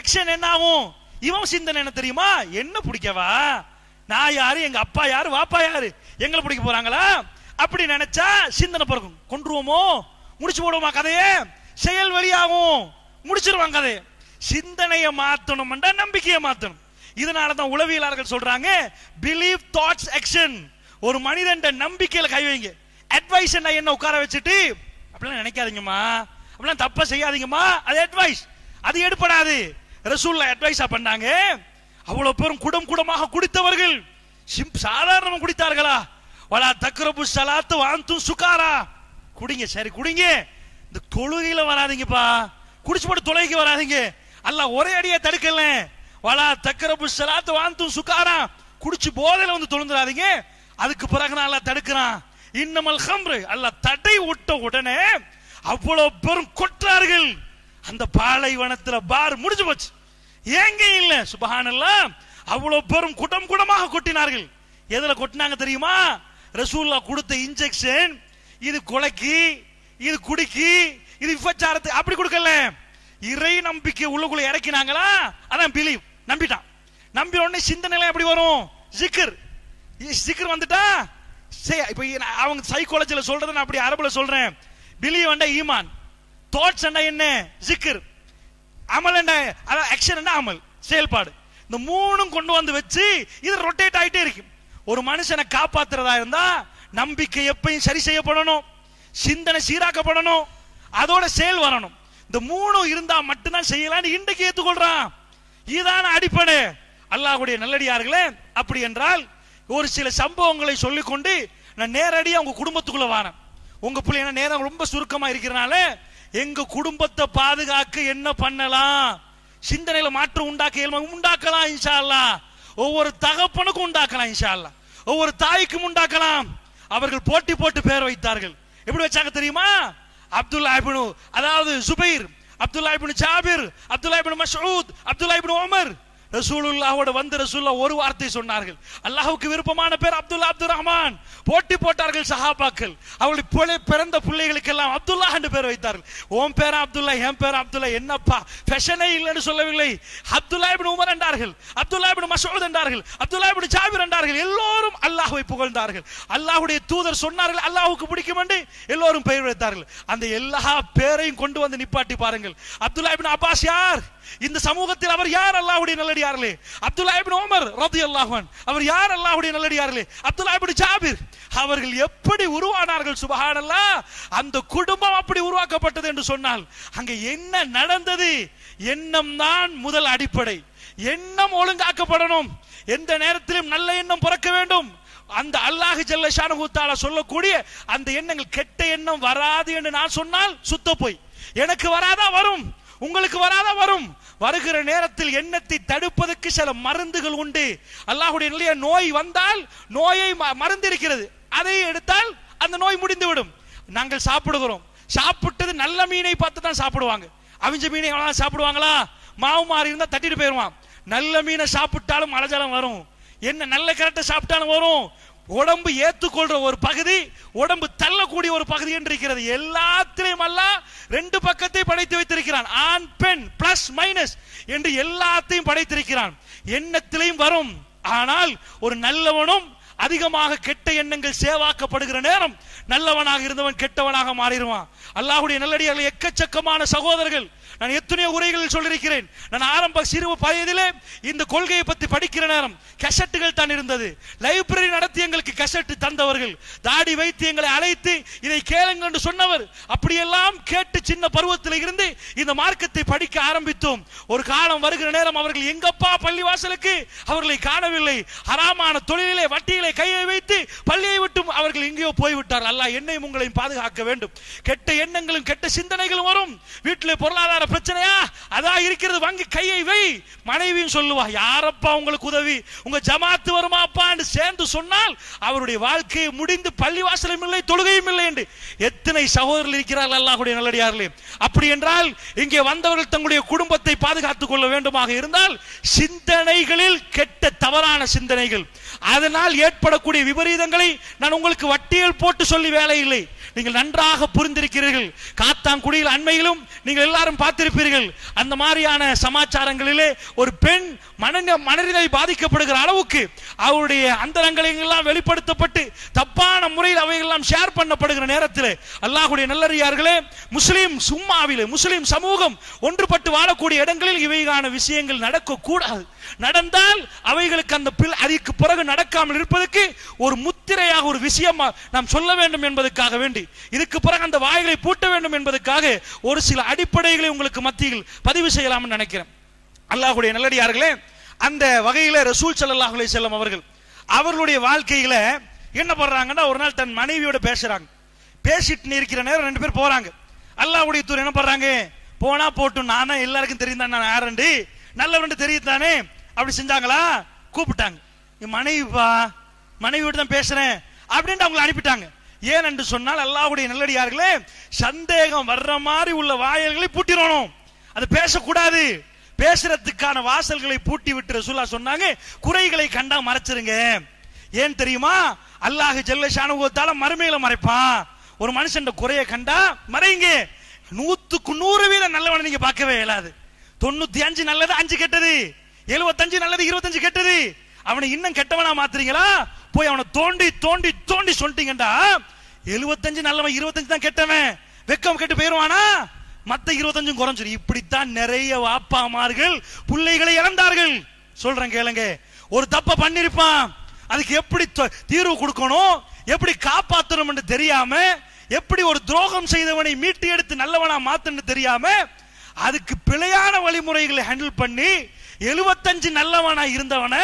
எக்ஷன் என்ன ஆகும் இவன் சிந்தனை என்ன தெரியுமா என்ன பிடிக்கவா நான் யாரு எங்க அப்பா யாரு வாப்பா யாரு எங்களை பிடிக்க போறாங்களா அப்படி நினைச்சா சிந்தனை பிறக்கும் கொன்றுவோமோ முடிச்சு போடுவோமா கதையை செயல் வழியாகவும் முடிச்சிருவாங்க அது சிந்தனையை மாத்தணும்டா நம்பிக்கையை மாத்தணும் இதனால தான் உளவியலாளர்கள் சொல்றாங்க பிலீவ் தாட்ஸ் ஆக்ஷன் ஒரு மனிதன் நம்பிக்கையில கை வைங்க அட்வைஸ் என்ன உட்கார வச்சுட்டு அப்படிலாம் நினைக்காதீங்கம்மா அப்படிலாம் தப்ப செய்யாதீங்கம்மா அது அட்வைஸ் அது எடுப்படாது ரசூல்ல அட்வைஸா பண்ணாங்க அவ்வளவு பேரும் குடம் குடமாக குடித்தவர்கள் சாதாரணமாக குடித்தார்களா வலா தக்கரபு சலாத்து வாந்தும் சுகாரா குடிங்க சரி குடிங்க இந்த தொழுகையில வராதிங்கப்பா குடிச்சு போட்டு தொலைக்கு வராதிங்க அல்ல ஒரே அடியா தடுக்கல வலா தக்கரபு சலாத்து வாந்தும் சுக்காரா குடிச்சு போதையில வந்து தொழுந்துடாதீங்க அதுக்கு பிறகு நான் அல்ல தடுக்கிறான் இன்னமல் ஹம்ரு அல்ல தடை விட்ட உடனே அவ்வளவு பெரும் கொற்றார்கள் அந்த பாலைவனத்துல பார் முடிஞ்சு போச்சு ஏங்க இல்ல சுபஹானல்லாம் அவ்வளவு பெரும் குடம் குடமாக கொட்டினார்கள் எதுல கொட்டினாங்க தெரியுமா ரசூல்லா கொடுத்த இன்ஜெக்ஷன் இது கொலைக்கு இது குடிக்கி இது விபச்சாரத்து அப்படி கொடுக்கல இறை நம்பிக்கை உள்ளுக்குள்ள இறக்கினாங்களா அதான் பிலீவ் நம்பிட்டான் நம்பி உடனே சிந்தனை எப்படி வரும் ஜிக்கர் சிக்கர் வந்துட்டா சே இப்போ அவங்க சைக்காலஜியில் சொல்றத நான் அப்படி அரபில் சொல்றேன் பிலீவ் அண்டா ஈமான் தாட்ஸ் அண்டா என்ன ஜிக்கர் அமல் அண்டா அதாவது ஆக்ஷன் அண்டா அமல் செயல்பாடு இந்த மூணும் கொண்டு வந்து வச்சு இது ரொட்டேட் ஆயிட்டே இருக்கும் ஒரு மனுஷனை காப்பாத்துறதா இருந்தா நம்பிக்கை எப்பயும் சரி செய்யப்படணும் சிந்தனை சீராக்கப்படணும் அதோட செயல் வரணும் இந்த மூணும் இருந்தா மட்டும்தான் செய்யலாம்னு இன்றைக்கு ஏற்றுக்கொள்றான் இதான அடிப்படை அல்லாஹுடைய நல்லடியார்களே அப்படி என்றால் ஒரு சில சம்பவங்களை சொல்லிக்கொண்டு நான் நேரடியாக உங்க குடும்பத்துக்குள்ள வரேன் உங்க பிள்ளைங்க நேரம் ரொம்ப சுருக்கமா இருக்கிறனால எங்க குடும்பத்தை பாதுகாக்க என்ன பண்ணலாம் சிந்தனையில மாற்றம் உண்டாக்க உண்டாக்கலாம் இன்ஷால்லா ஒவ்வொரு தகப்பனுக்கும் உண்டாக்கலாம் இன்ஷா அல்லா ஒவ்வொரு தாய்க்கும் உண்டாக்கலாம் அவர்கள் போட்டி போட்டு பேர் வைத்தார்கள் எப்படி வச்சாங்க தெரியுமா அப்துல்லா இப்னு அதாவது Zubair Abdullah ibn Jabir Abdullah ibn Masood Abdullah ibn Umar ரசூலுல்லாவோட வந்த ரசூல்லா ஒரு வார்த்தை சொன்னார்கள் அல்லாஹுக்கு விருப்பமான பேர் அப்துல்லா அப்துல் ரஹ்மான் போட்டி போட்டார்கள் சஹாபாக்கள் அவளுடைய பிள்ளை பிறந்த பிள்ளைகளுக்கெல்லாம் அப்துல்லா என்று பேர் வைத்தார்கள் ஓம் பேரா அப்துல்லா என் பேரா அப்துல்லா என்னப்பா ஃபெஷனே இல்லைன்னு சொல்லவில்லை அப்துல்லா இபின் உமர் என்றார்கள் அப்துல்லா இபின் மசூத் என்றார்கள் அப்துல்லா இபின் ஜாபிர் என்றார்கள் எல்லோரும் அல்லாஹுவை புகழ்ந்தார்கள் அல்லாஹுடைய தூதர் சொன்னார்கள் அல்லாஹுக்கு பிடிக்கும் என்று எல்லோரும் பெயர் வைத்தார்கள் அந்த எல்லா பேரையும் கொண்டு வந்து நிப்பாட்டி பாருங்கள் அப்துல்லா இபின் அப்பாஸ் யார் இந்த சமூகத்தில் அவர் யார் அல்லாஹுடைய நல்லடியார்களே அப்துல்லா இபின் ஓமர் ரதி அல்லாஹன் அவர் யார் அல்லாஹுடைய நல்லடியார்களே அப்துல்லா ஜாபிர் அவர்கள் எப்படி உருவானார்கள் சுபஹானல்லா அந்த குடும்பம் அப்படி உருவாக்கப்பட்டது என்று சொன்னால் அங்க என்ன நடந்தது எண்ணம் தான் முதல் அடிப்படை எண்ணம் ஒழுங்காக்கப்படணும் எந்த நேரத்திலும் நல்ல எண்ணம் பிறக்க வேண்டும் அந்த அல்லாஹு ஷானகுத்தால சொல்லக்கூடிய அந்த எண்ணங்கள் கெட்ட எண்ணம் வராது என்று நான் சொன்னால் சுத்த போய் எனக்கு வராதா வரும் உங்களுக்கு வராத வரும் வருகிற நேரத்தில் எண்ணத்தை தடுப்பதற்கு சில மருந்துகள் உண்டு அல்லாஹுடைய நிலைய நோய் வந்தால் நோயை மருந்து இருக்கிறது அதை எடுத்தால் அந்த நோய் முடிந்துவிடும் நாங்கள் சாப்பிடுகிறோம் சாப்பிட்டது நல்ல மீனை பார்த்து தான் சாப்பிடுவாங்க அவிஞ்ச மீனை சாப்பிடுவாங்களா மாவு மாறி இருந்தால் தட்டிட்டு போயிடுவான் நல்ல மீனை சாப்பிட்டாலும் மலஜலம் வரும் என்ன நல்ல கரெக்டாக சாப்பிட்டாலும் வரும் உடம்பு ஏத்துக்கொள்ற ஒரு பகுதி உடம்பு தள்ளக்கூடிய ஒரு பகுதி என்று இருக்கிறது எல்லாத்திலையும் அல்ல ரெண்டு பக்கத்தை படைத்து வைத்திருக்கிறான் ஆண் பெண் பிளஸ் மைனஸ் என்று எல்லாத்தையும் படைத்திருக்கிறான் எண்ணத்திலையும் வரும் ஆனால் ஒரு நல்லவனும் அதிகமாக கெட்ட எண்ணங்கள் சேவாக்கப்படுகிற நேரம் நல்லவனாக இருந்தவன் கெட்டவனாக மாறிடுவான் அல்லாஹுடைய நல்லடியார்கள் எக்கச்சக்கமான சகோதரர்கள் நான் எத்தனையோ உரைகளில் சொல்லியிருக்கிறேன் நான் ஆரம்ப சிறு வயதிலே இந்த கொள்கையை பத்தி படிக்கிற நேரம் கசட்டுகள் தான் இருந்தது லைப்ரரி நடத்தி எங்களுக்கு கசட்டு தந்தவர்கள் தாடி வைத்து எங்களை அழைத்து இதை கேளுங்க என்று சொன்னவர் அப்படியெல்லாம் கேட்டு சின்ன பருவத்தில் இருந்து இந்த மார்க்கத்தை படிக்க ஆரம்பித்தோம் ஒரு காலம் வருகிற நேரம் அவர்கள் எங்கப்பா பள்ளிவாசலுக்கு அவர்களை காணவில்லை அறாமான தொழிலிலே வட்டியிலே கையை வைத்து பள்ளியை விட்டு அவர்கள் எங்கேயோ போய்விட்டார் அல்ல என்னையும் உங்களையும் பாதுகாக்க வேண்டும் கெட்ட எண்ணங்களும் கெட்ட சிந்தனைகளும் வரும் வீட்டில் பொருளாதார பிரச்சனையா அதான் இருக்கிறது வாங்கி கையை வை மனைவியும் சொல்லுவா யாரப்பா உங்களுக்கு உதவி உங்க ஜமாத்து வருமாப்பா என்று சேர்ந்து சொன்னால் அவருடைய வாழ்க்கையை முடிந்து பள்ளிவாசலும் இல்லை தொழுகையும் இல்லை என்று எத்தனை சகோதரர்கள் இருக்கிறார்கள் கூடிய நல்லடியார்களே அப்படி என்றால் இங்கே வந்தவர்கள் தங்களுடைய குடும்பத்தை பாதுகாத்துக் கொள்ள வேண்டுமாக இருந்தால் சிந்தனைகளில் கெட்ட தவறான சிந்தனைகள் அதனால் ஏற்படக்கூடிய விபரீதங்களை நான் உங்களுக்கு வட்டியல் போட்டு சொல்லி வேலை இல்லை நீங்கள் நன்றாக புரிந்திருக்கிறீர்கள் காத்தாங்குடியில் அண்மையிலும் நீங்கள் எல்லாரும் பார்த்திருப்பீர்கள் அந்த மாதிரியான சமாச்சாரங்களிலே ஒரு பெண் மனங்க மனநிலை பாதிக்கப்படுகிற அளவுக்கு அவருடைய எல்லாம் வெளிப்படுத்தப்பட்டு தப்பான முறையில் எல்லாம் ஷேர் பண்ணப்படுகிற நேரத்தில் அல்லாஹுடைய நல்லறியார்களே முஸ்லீம் சும்மாவில் முஸ்லீம் சமூகம் ஒன்றுபட்டு வாழக்கூடிய இடங்களில் இவைகான விஷயங்கள் நடக்கக்கூடாது நடந்தால் அவைகளுக்கு அந்த பில் அதற்கு பிறகு நடக்காமல் இருப்பதற்கு ஒரு முத்திரையாக ஒரு விஷயம் நாம் சொல்ல வேண்டும் என்பதற்காக வேண்டி இதுக்கு பிறகு அந்த வாய்களை பூட்ட வேண்டும் என்பதற்காக ஒரு சில அடிப்படைகளை உங்களுக்கு மத்தியில் பதிவு செய்யலாம்னு நினைக்கிறேன் அல்லாஹுடைய நல்லடியார்களே அந்த வகையில ரசூல் சல்லாஹ் அலி செல்லம் அவர்கள் அவர்களுடைய வாழ்க்கையில என்ன பண்றாங்கன்னா ஒரு நாள் தன் மனைவியோட பேசுறாங்க பேசிட்டு இருக்கிற நேரம் ரெண்டு பேர் போறாங்க அல்லாஹுடைய தூர் என்ன பண்றாங்க போனா போட்டும் நானா எல்லாருக்கும் தெரியும் நான் யாரண்டு நல்லவன் தெரியுதானே அப்படி செஞ்சாங்களா கூப்பிட்டாங்க மனைவிப்பா மனைவியோட தான் பேசுறேன் அப்படின்ட்டு அவங்களை அனுப்பிட்டாங்க ஏன் என்று சொன்னால் அல்லாவுடைய நல்லடியார்களே சந்தேகம் வர்ற மாதிரி உள்ள வாயல்களை பூட்டிடணும் அதை பேசக்கூடாது பேசுறதுக்கான வாசல்களை பூட்டி விட்டு ரசூல்லா சொன்னாங்க குறைகளை கண்டா மறைச்சிருங்க ஏன் தெரியுமா அல்லாஹு ஜல்லஷானுகத்தால மறுமையில மறைப்பான் ஒரு மனுஷன் குறையை கண்டா மறைங்க நூத்துக்கு நூறு வீத நல்லவனை நீங்க பார்க்கவே இயலாது தொண்ணூத்தி அஞ்சு நல்லது அஞ்சு கெட்டது எழுபத்தஞ்சு நல்லது இருபத்தஞ்சு கெட்டது அவனை இன்னும் கெட்டவனா மாத்துறீங்களா போய் அவனை தோண்டி தோண்டி தோண்டி சொல்லிட்டீங்கடா எழுபத்தஞ்சு நல்லவன் இருபத்தஞ்சு தான் கெட்டவன் வெக்கம் கெட்டு போயிருவானா மத்த இருபத்தஞ்சும் குறைஞ்சிரும் இப்படித்தான் நிறைய வாப்பாமார்கள் பிள்ளைகளை இழந்தார்கள் சொல்றேன் கேளுங்க ஒரு தப்ப பண்ணிருப்பான் அதுக்கு எப்படி தீர்வு கொடுக்கணும் எப்படி என்று தெரியாம எப்படி ஒரு துரோகம் செய்தவனை மீட்டு எடுத்து நல்லவனா மாத்தன்னு தெரியாம அதுக்கு பிழையான வழிமுறைகளை ஹேண்டில் பண்ணி எழுபத்தஞ்சு நல்லவனா இருந்தவன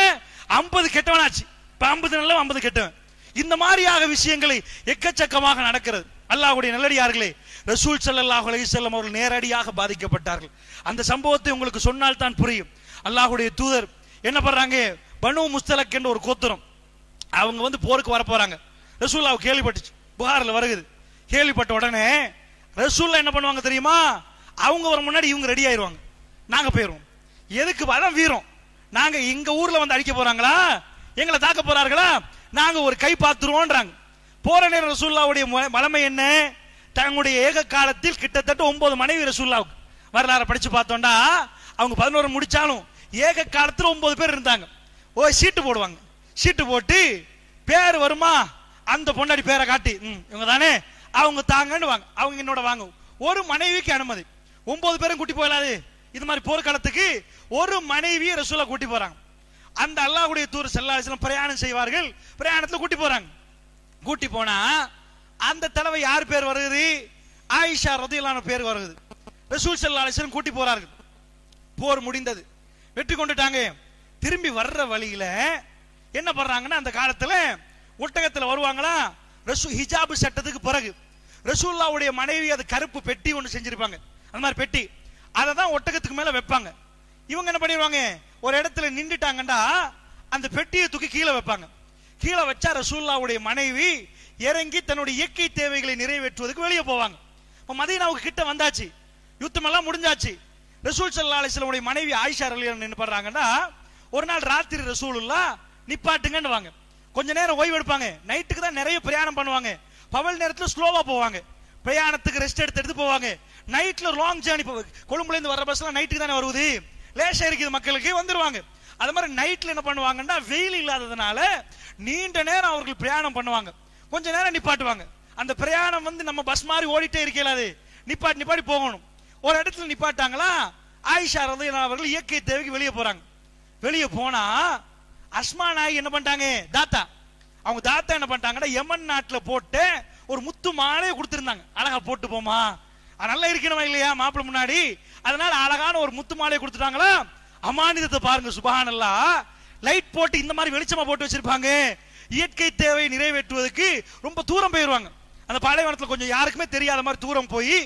ஐம்பது கெட்டவனாச்சு இப்ப ஐம்பது நல்லவன் ஐம்பது கெட்டவன் இந்த மாதிரியாக விஷயங்களை எக்கச்சக்கமாக நடக்கிறது அல்லாஹுடைய நல்லடியார்களே ரசூல் சல்லாஹ் அலிசல்லம் அவர்கள் நேரடியாக பாதிக்கப்பட்டார்கள் அந்த சம்பவத்தை உங்களுக்கு சொன்னால் தான் புரியும் அல்லாஹுடைய தூதர் என்ன பண்றாங்க பனு முஸ்தலக் என்ற ஒரு கோத்திரம் அவங்க வந்து போருக்கு வர போறாங்க கேள்விப்பட்டுச்சு புகாரில் வருகுது கேள்விப்பட்ட உடனே ரசூல்லா என்ன பண்ணுவாங்க தெரியுமா அவங்க வர முன்னாடி இவங்க ரெடி ஆயிடுவாங்க நாங்க போயிருவோம் எதுக்கு அதான் வீரம் நாங்க எங்க ஊர்ல வந்து அடிக்க போறாங்களா எங்களை தாக்க போறார்களா நாங்க ஒரு கை பார்த்துருவோன்றாங்க போற நேரம் ரசூல்லாவுடைய மலமை என்ன தங்களுடைய ஏக காலத்தில் கிட்டத்தட்ட ஒன்பது மனைவி ரசூல்லாவுக்கு வரலாறு படிச்சு பார்த்தோம்டா அவங்க பதினோரு முடிச்சாலும் ஏக காலத்தில் ஒன்பது பேர் இருந்தாங்க ஓ சீட்டு போடுவாங்க சீட்டு போட்டு பேர் வருமா அந்த பொண்டாடி பேரை காட்டி ம் இவங்க தானே அவங்க தாங்கன்னு வாங்க அவங்க என்னோட வாங்க ஒரு மனைவிக்கு அனுமதி ஒன்பது பேரும் கூட்டி போயிடாது இது மாதிரி போர்க்காலத்துக்கு ஒரு மனைவியை ரசூலா கூட்டி போறாங்க அந்த அல்லாஹுடைய தூர் செல்லாசனம் பிரயாணம் செய்வார்கள் பிரயாணத்தில் கூட்டி போறாங்க கூட்டி போனா அந்த தலைவை யார் பேர் வருகிறது ஆயிஷா ரதியிலான பேர் வருகிறது ரசூல் சல்லா கூட்டி போறார்கள் போர் முடிந்தது வெற்றி கொண்டுட்டாங்க திரும்பி வர்ற வழியில என்ன பண்றாங்கன்னா அந்த காலத்துல ஒட்டகத்துல வருவாங்களா ரசூ ஹிஜாபு சட்டத்துக்கு பிறகு ரசூல்லாவுடைய மனைவி அது கருப்பு பெட்டி ஒன்று செஞ்சிருப்பாங்க அந்த மாதிரி பெட்டி அதை தான் ஒட்டகத்துக்கு மேல வைப்பாங்க இவங்க என்ன பண்ணிடுவாங்க ஒரு இடத்துல நின்றுட்டாங்கன்னா அந்த பெட்டியை தூக்கி கீழே வைப்பாங்க கீழே வச்சா ரசூல்லாவுடைய மனைவி இறங்கி தன்னுடைய இயற்கை தேவைகளை நிறைவேற்றுவதற்கு வெளியே போவாங்க இப்போ மதீனாவுக்கு கிட்ட வந்தாச்சு யுத்தம் எல்லாம் முடிஞ்சாச்சு ரசூல் சல்லா அலிஸ்லமுடைய மனைவி ஆயிஷா அலியன் என்ன பண்றாங்கன்னா ஒரு நாள் ராத்திரி ரசூல் நிப்பாட்டுங்கன்னு கொஞ்ச நேரம் ஓய்வு எடுப்பாங்க நைட்டுக்கு தான் நிறைய பிரயாணம் பண்ணுவாங்க பவல் நேரத்தில் ஸ்லோவா போவாங்க பிரயாணத்துக்கு ரெஸ்ட் எடுத்து எடுத்து போவாங்க நைட்ல லாங் ஜேர்னி கொழும்புலேருந்து வர பஸ்லாம் நைட்டுக்கு தானே வருவது லேசா இருக்குது மக்களுக்கு வந்துருவாங்க அது மாதிரி நைட்ல என்ன பண்ணுவாங்கன்னா வெயில் இல்லாததுனால நீண்ட நேரம் அவர்கள் பிரயாணம் பண்ணுவாங்க கொஞ்ச நேரம் நிப்பாட்டுவாங்க அந்த பிரயாணம் வந்து நம்ம பஸ் மாதிரி ஓடிட்டே இருக்கல அது நிப்பாட்டி நிப்பாட்டி போகணும் ஒரு இடத்துல நிப்பாட்டாங்களா ஆயிஷா ரதையனா அவர்கள் இயற்கை தேவைக்கு வெளியே போறாங்க வெளியே போனா அஸ்மா நாய் என்ன பண்ணிட்டாங்க தாத்தா அவங்க தாத்தா என்ன பண்ணிட்டாங்கன்னா எமன் நாட்டில் போட்டு ஒரு முத்து மாலையை கொடுத்துருந்தாங்க அழகா போட்டு போமா நல்லா இருக்கணுமா இல்லையா மாப்பிள்ள முன்னாடி அதனால அழகான ஒரு முத்து மாலையை கொடுத்துட்டாங்களா அமானிதத்தை பாருங்க சுபஹானல்லா லைட் போட்டு இந்த மாதிரி வெளிச்சமா போட்டு வச்சிருப்பாங்க இயற்கை தேவை நிறைவேற்றுவதற்கு ரொம்ப தூரம் போயிடுவாங்க அந்த பாலைவனத்தில் கொஞ்சம் யாருக்குமே தெரியாத மாதிரி தூரம் போய்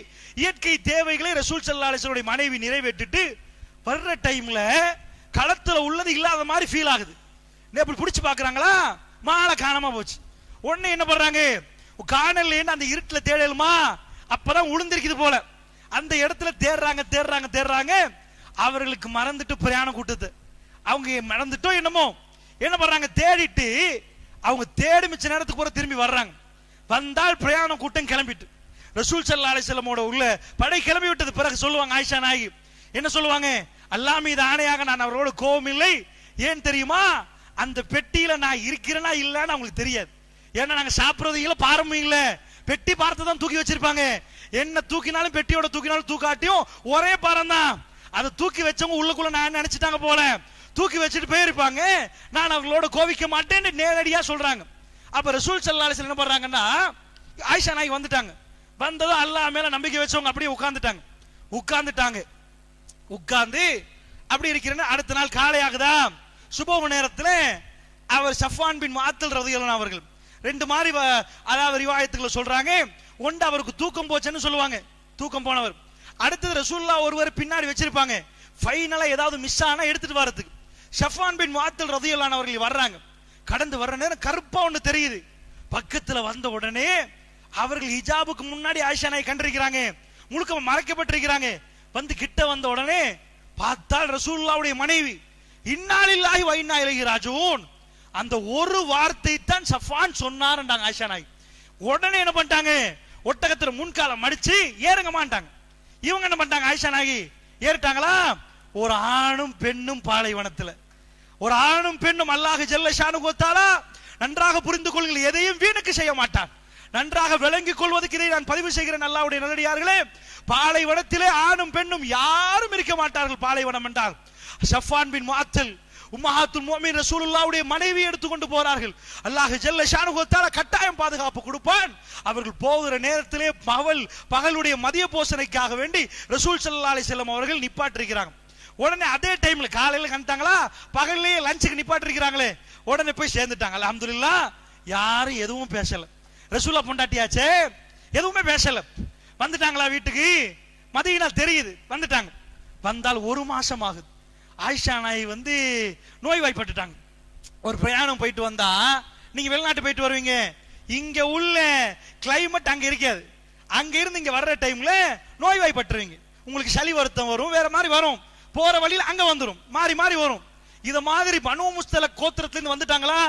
இயற்கை தேவைகளை ரசூல் சல்லா மனைவி நிறைவேற்றிட்டு வர்ற டைம்ல களத்தில் உள்ளது இல்லாத மாதிரி ஃபீல் ஆகுது எப்படி பிடிச்சி பார்க்குறாங்களா மாலை காணாம போச்சு உடனே என்ன பண்றாங்க காணல் அந்த இருட்டில் தேடலுமா அப்பதான் உளுந்திருக்குது போல அந்த இடத்துல தேடுறாங்க தேடுறாங்க தேடுறாங்க அவர்களுக்கு மறந்துட்டு பிரயாணம் கூட்டத்து அவங்க மறந்துட்டோ என்னமோ என்ன பண்றாங்க தேடிட்டு அவங்க தேடி மிச்ச நேரத்துக்கு கூட திரும்பி வர்றாங்க வந்தால் பிரயாணம் கூட்டம் கிளம்பிட்டு ரசூல் சல்லா அலிசல்லமோட உள்ள படை கிளம்பி விட்டது பிறகு சொல்லுவாங்க ஆயிஷா நாயகி என்ன சொல்லுவாங்க அல்லா மீது ஆணையாக நான் அவரோட கோபம் இல்லை ஏன் தெரியுமா அந்த பெட்டியில நான் இருக்கிறேனா இல்லைன்னு அவங்களுக்கு தெரியாது ஏன்னா நாங்க சாப்பிடுறது இல்லை பாரம்பரியம் பெட்டி பார்த்து தான் தூக்கி வச்சிருப்பாங்க என்ன தூக்கினாலும் பெட்டியோட தூக்கினாலும் தூக்காட்டியும் ஒரே பாரம் தான் அதை தூக்கி வச்சவங்க உள்ளக்குள்ள நான் நினைச்சிட்டாங்க போனேன் தூக்கி வச்சுட்டு போயிருப்பாங்க நான் அவர்களோட கோவிக்க மாட்டேன்னு நேரடியா சொல்றாங்க அப்ப ரசூல் சல்லா என்ன பண்றாங்கன்னா ஆயிஷா நாய்க்கு வந்துட்டாங்க வந்ததும் அல்லாஹ் மேல நம்பிக்கை வச்சவங்க அப்படியே உட்கார்ந்துட்டாங்க உட்கார்ந்துட்டாங்க உட்கார்ந்து அப்படி இருக்கிறேன்னு அடுத்த நாள் காலை ஆகுதா சுபவு நேரத்தில் அவர் சஃபான் பின் மாத்தல் ரதியலன் அவர்கள் ரெண்டு மாதிரி அதாவது ரிவாயத்துக்களை சொல்றாங்க ஒன்று அவருக்கு தூக்கம் போச்சுன்னு சொல்லுவாங்க தூக்கம் போனவர் அடுத்தது ரசூல்லா ஒருவர் பின்னாடி வச்சிருப்பாங்க ஃபைனலாக ஏதாவது மிஸ் ஆனா எடுத்துட்டு வரதுக்கு ஷஃபான் பின் வாத்தல் ரதியலான் அவர்கள் வர்றாங்க கடந்து வர்ற நேரம் கருப்பா ஒண்ணு தெரியுது பக்கத்துல வந்த உடனே அவர்கள் ஹிஜாபுக்கு முன்னாடி ஆயிஷா நாய் கண்டிருக்கிறாங்க முழுக்க மறைக்கப்பட்டிருக்கிறாங்க வந்து கிட்ட வந்த உடனே பார்த்தால் ரசூல்லாவுடைய மனைவி இன்னாலில்லாஹி வைனா இலகி ராஜுவோன் அந்த ஒரு வார்த்தை தான் சஃபான் சொன்னார்ன்றாங்க ஆயிஷா நாய் உடனே என்ன பண்ணிட்டாங்க ஒட்டகத்துல முன்காலம் மடிச்சு ஏறுங்க மாட்டாங்க இவங்க என்ன பண்ணிட்டாங்க ஆயிஷா நாயகி ஏறிட்டாங்களா ஒரு ஆணும் பெண்ணும் பாலைவனத்துல ஒரு ஆணும் பெண்ணும் அல்லாஹ் ஜெல்லஷானு கோத்தாலா நன்றாக புரிந்து கொள்ளுங்கள் எதையும் வீணுக்கு செய்ய மாட்டான் நன்றாக விளங்கிக் கொள்வதற்கு இதை நான் பதிவு செய்கிறேன் அல்லாவுடைய நல்லடியார்களே பாலைவனத்திலே ஆணும் பெண்ணும் யாரும் இருக்க மாட்டார்கள் பாலைவனம் என்றால் ஷஃபான் பின் மாத்தல் உம்மஹாத்துல் முஹமின் ரசூலுல்லாவுடைய மனைவி எடுத்துக்கொண்டு போறார்கள் அல்லாஹ் ஜெல்ல ஷானுகத்தால கட்டாயம் பாதுகாப்பு கொடுப்பான் அவர்கள் போகிற நேரத்திலே பகல் பகலுடைய மதிய போஷனைக்காக வேண்டி ரசூல் சல்லா அலி செல்லம் அவர்கள் நிப்பாட்டிருக்கிறாங்க உடனே அதே டைம்ல காலையில கண்டாங்களா பகல்லையே லஞ்சுக்கு நிப்பாட்டிருக்கிறாங்களே உடனே போய் சேர்ந்துட்டாங்க அலமதுல்லா யாரும் எதுவும் பேசல ரசூலா பொண்டாட்டியாச்சே எதுவுமே பேசல வந்துட்டாங்களா வீட்டுக்கு மதியினால் தெரியுது வந்துட்டாங்க வந்தால் ஒரு மாசம் ஆகுது ஆயிஷா நாய் வந்து நோய்வாய்ப்பட்டுட்டாங்க ஒரு பிரயாணம் போயிட்டு வந்தா நீங்க வெளிநாட்டு போயிட்டு வருவீங்க இங்க உள்ள கிளைமேட் அங்க இருக்காது அங்க இருந்து இங்க வர்ற டைம்ல வாய்ப்பட்டுருவீங்க உங்களுக்கு சளி வருத்தம் வரும் வேற மாதிரி வரும் போற வழியில் அங்க வந்துடும் மாறி மாறி வரும் இது மாதிரி பனு முஸ்தல கோத்திரத்திலிருந்து வந்துட்டாங்களா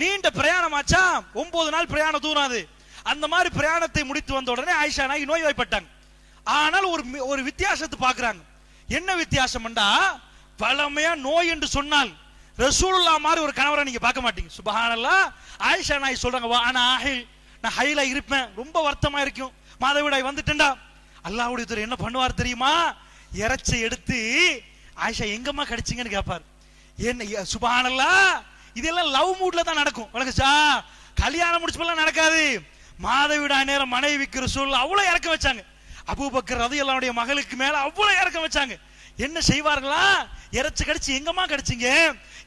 நீண்ட பிரயாணம் ஆச்சா ஒன்பது நாள் பிரயாணம் தூராது அந்த மாதிரி பிரயாணத்தை முடித்து வந்த உடனே ஆயிஷா நாய் நோய்வாய்ப்பட்டாங்க ஆனால் ஒரு ஒரு வித்தியாசத்தை பாக்குறாங்க என்ன வித்தியாசம் பழமையா நோய் என்று சொன்னால் ரசூலுல்லா மாதிரி ஒரு கணவரை நீங்க பார்க்க மாட்டீங்க சுபஹானல்லா ஆயிஷா நாய் சொல்றாங்க வா ஆனா ஆஹில் நான் ஹைல இருப்பேன் ரொம்ப வருத்தமா இருக்கும் மாதவிடாய் வந்துட்டேன்டா அல்லாவுடைய என்ன பண்ணுவார் தெரியுமா இறைச்சி எடுத்து ஆயிஷா எங்கம்மா கிடைச்சிங்கன்னு கேட்பார் என்ன சுபானல்லா இதெல்லாம் லவ் மூட்ல தான் நடக்கும் வழக்கா கல்யாணம் முடிச்சப்பெல்லாம் நடக்காது மாதவிடா நேரம் மனைவி விற்கிற சூழல் அவ்வளோ இறக்க வச்சாங்க அபூபக்கர் ரதி எல்லாருடைய மகளுக்கு மேல அவ்வளோ இறக்க வச்சாங்க என்ன செய்வார்களா இறைச்சி கடிச்சு எங்கம்மா கடிச்சிங்க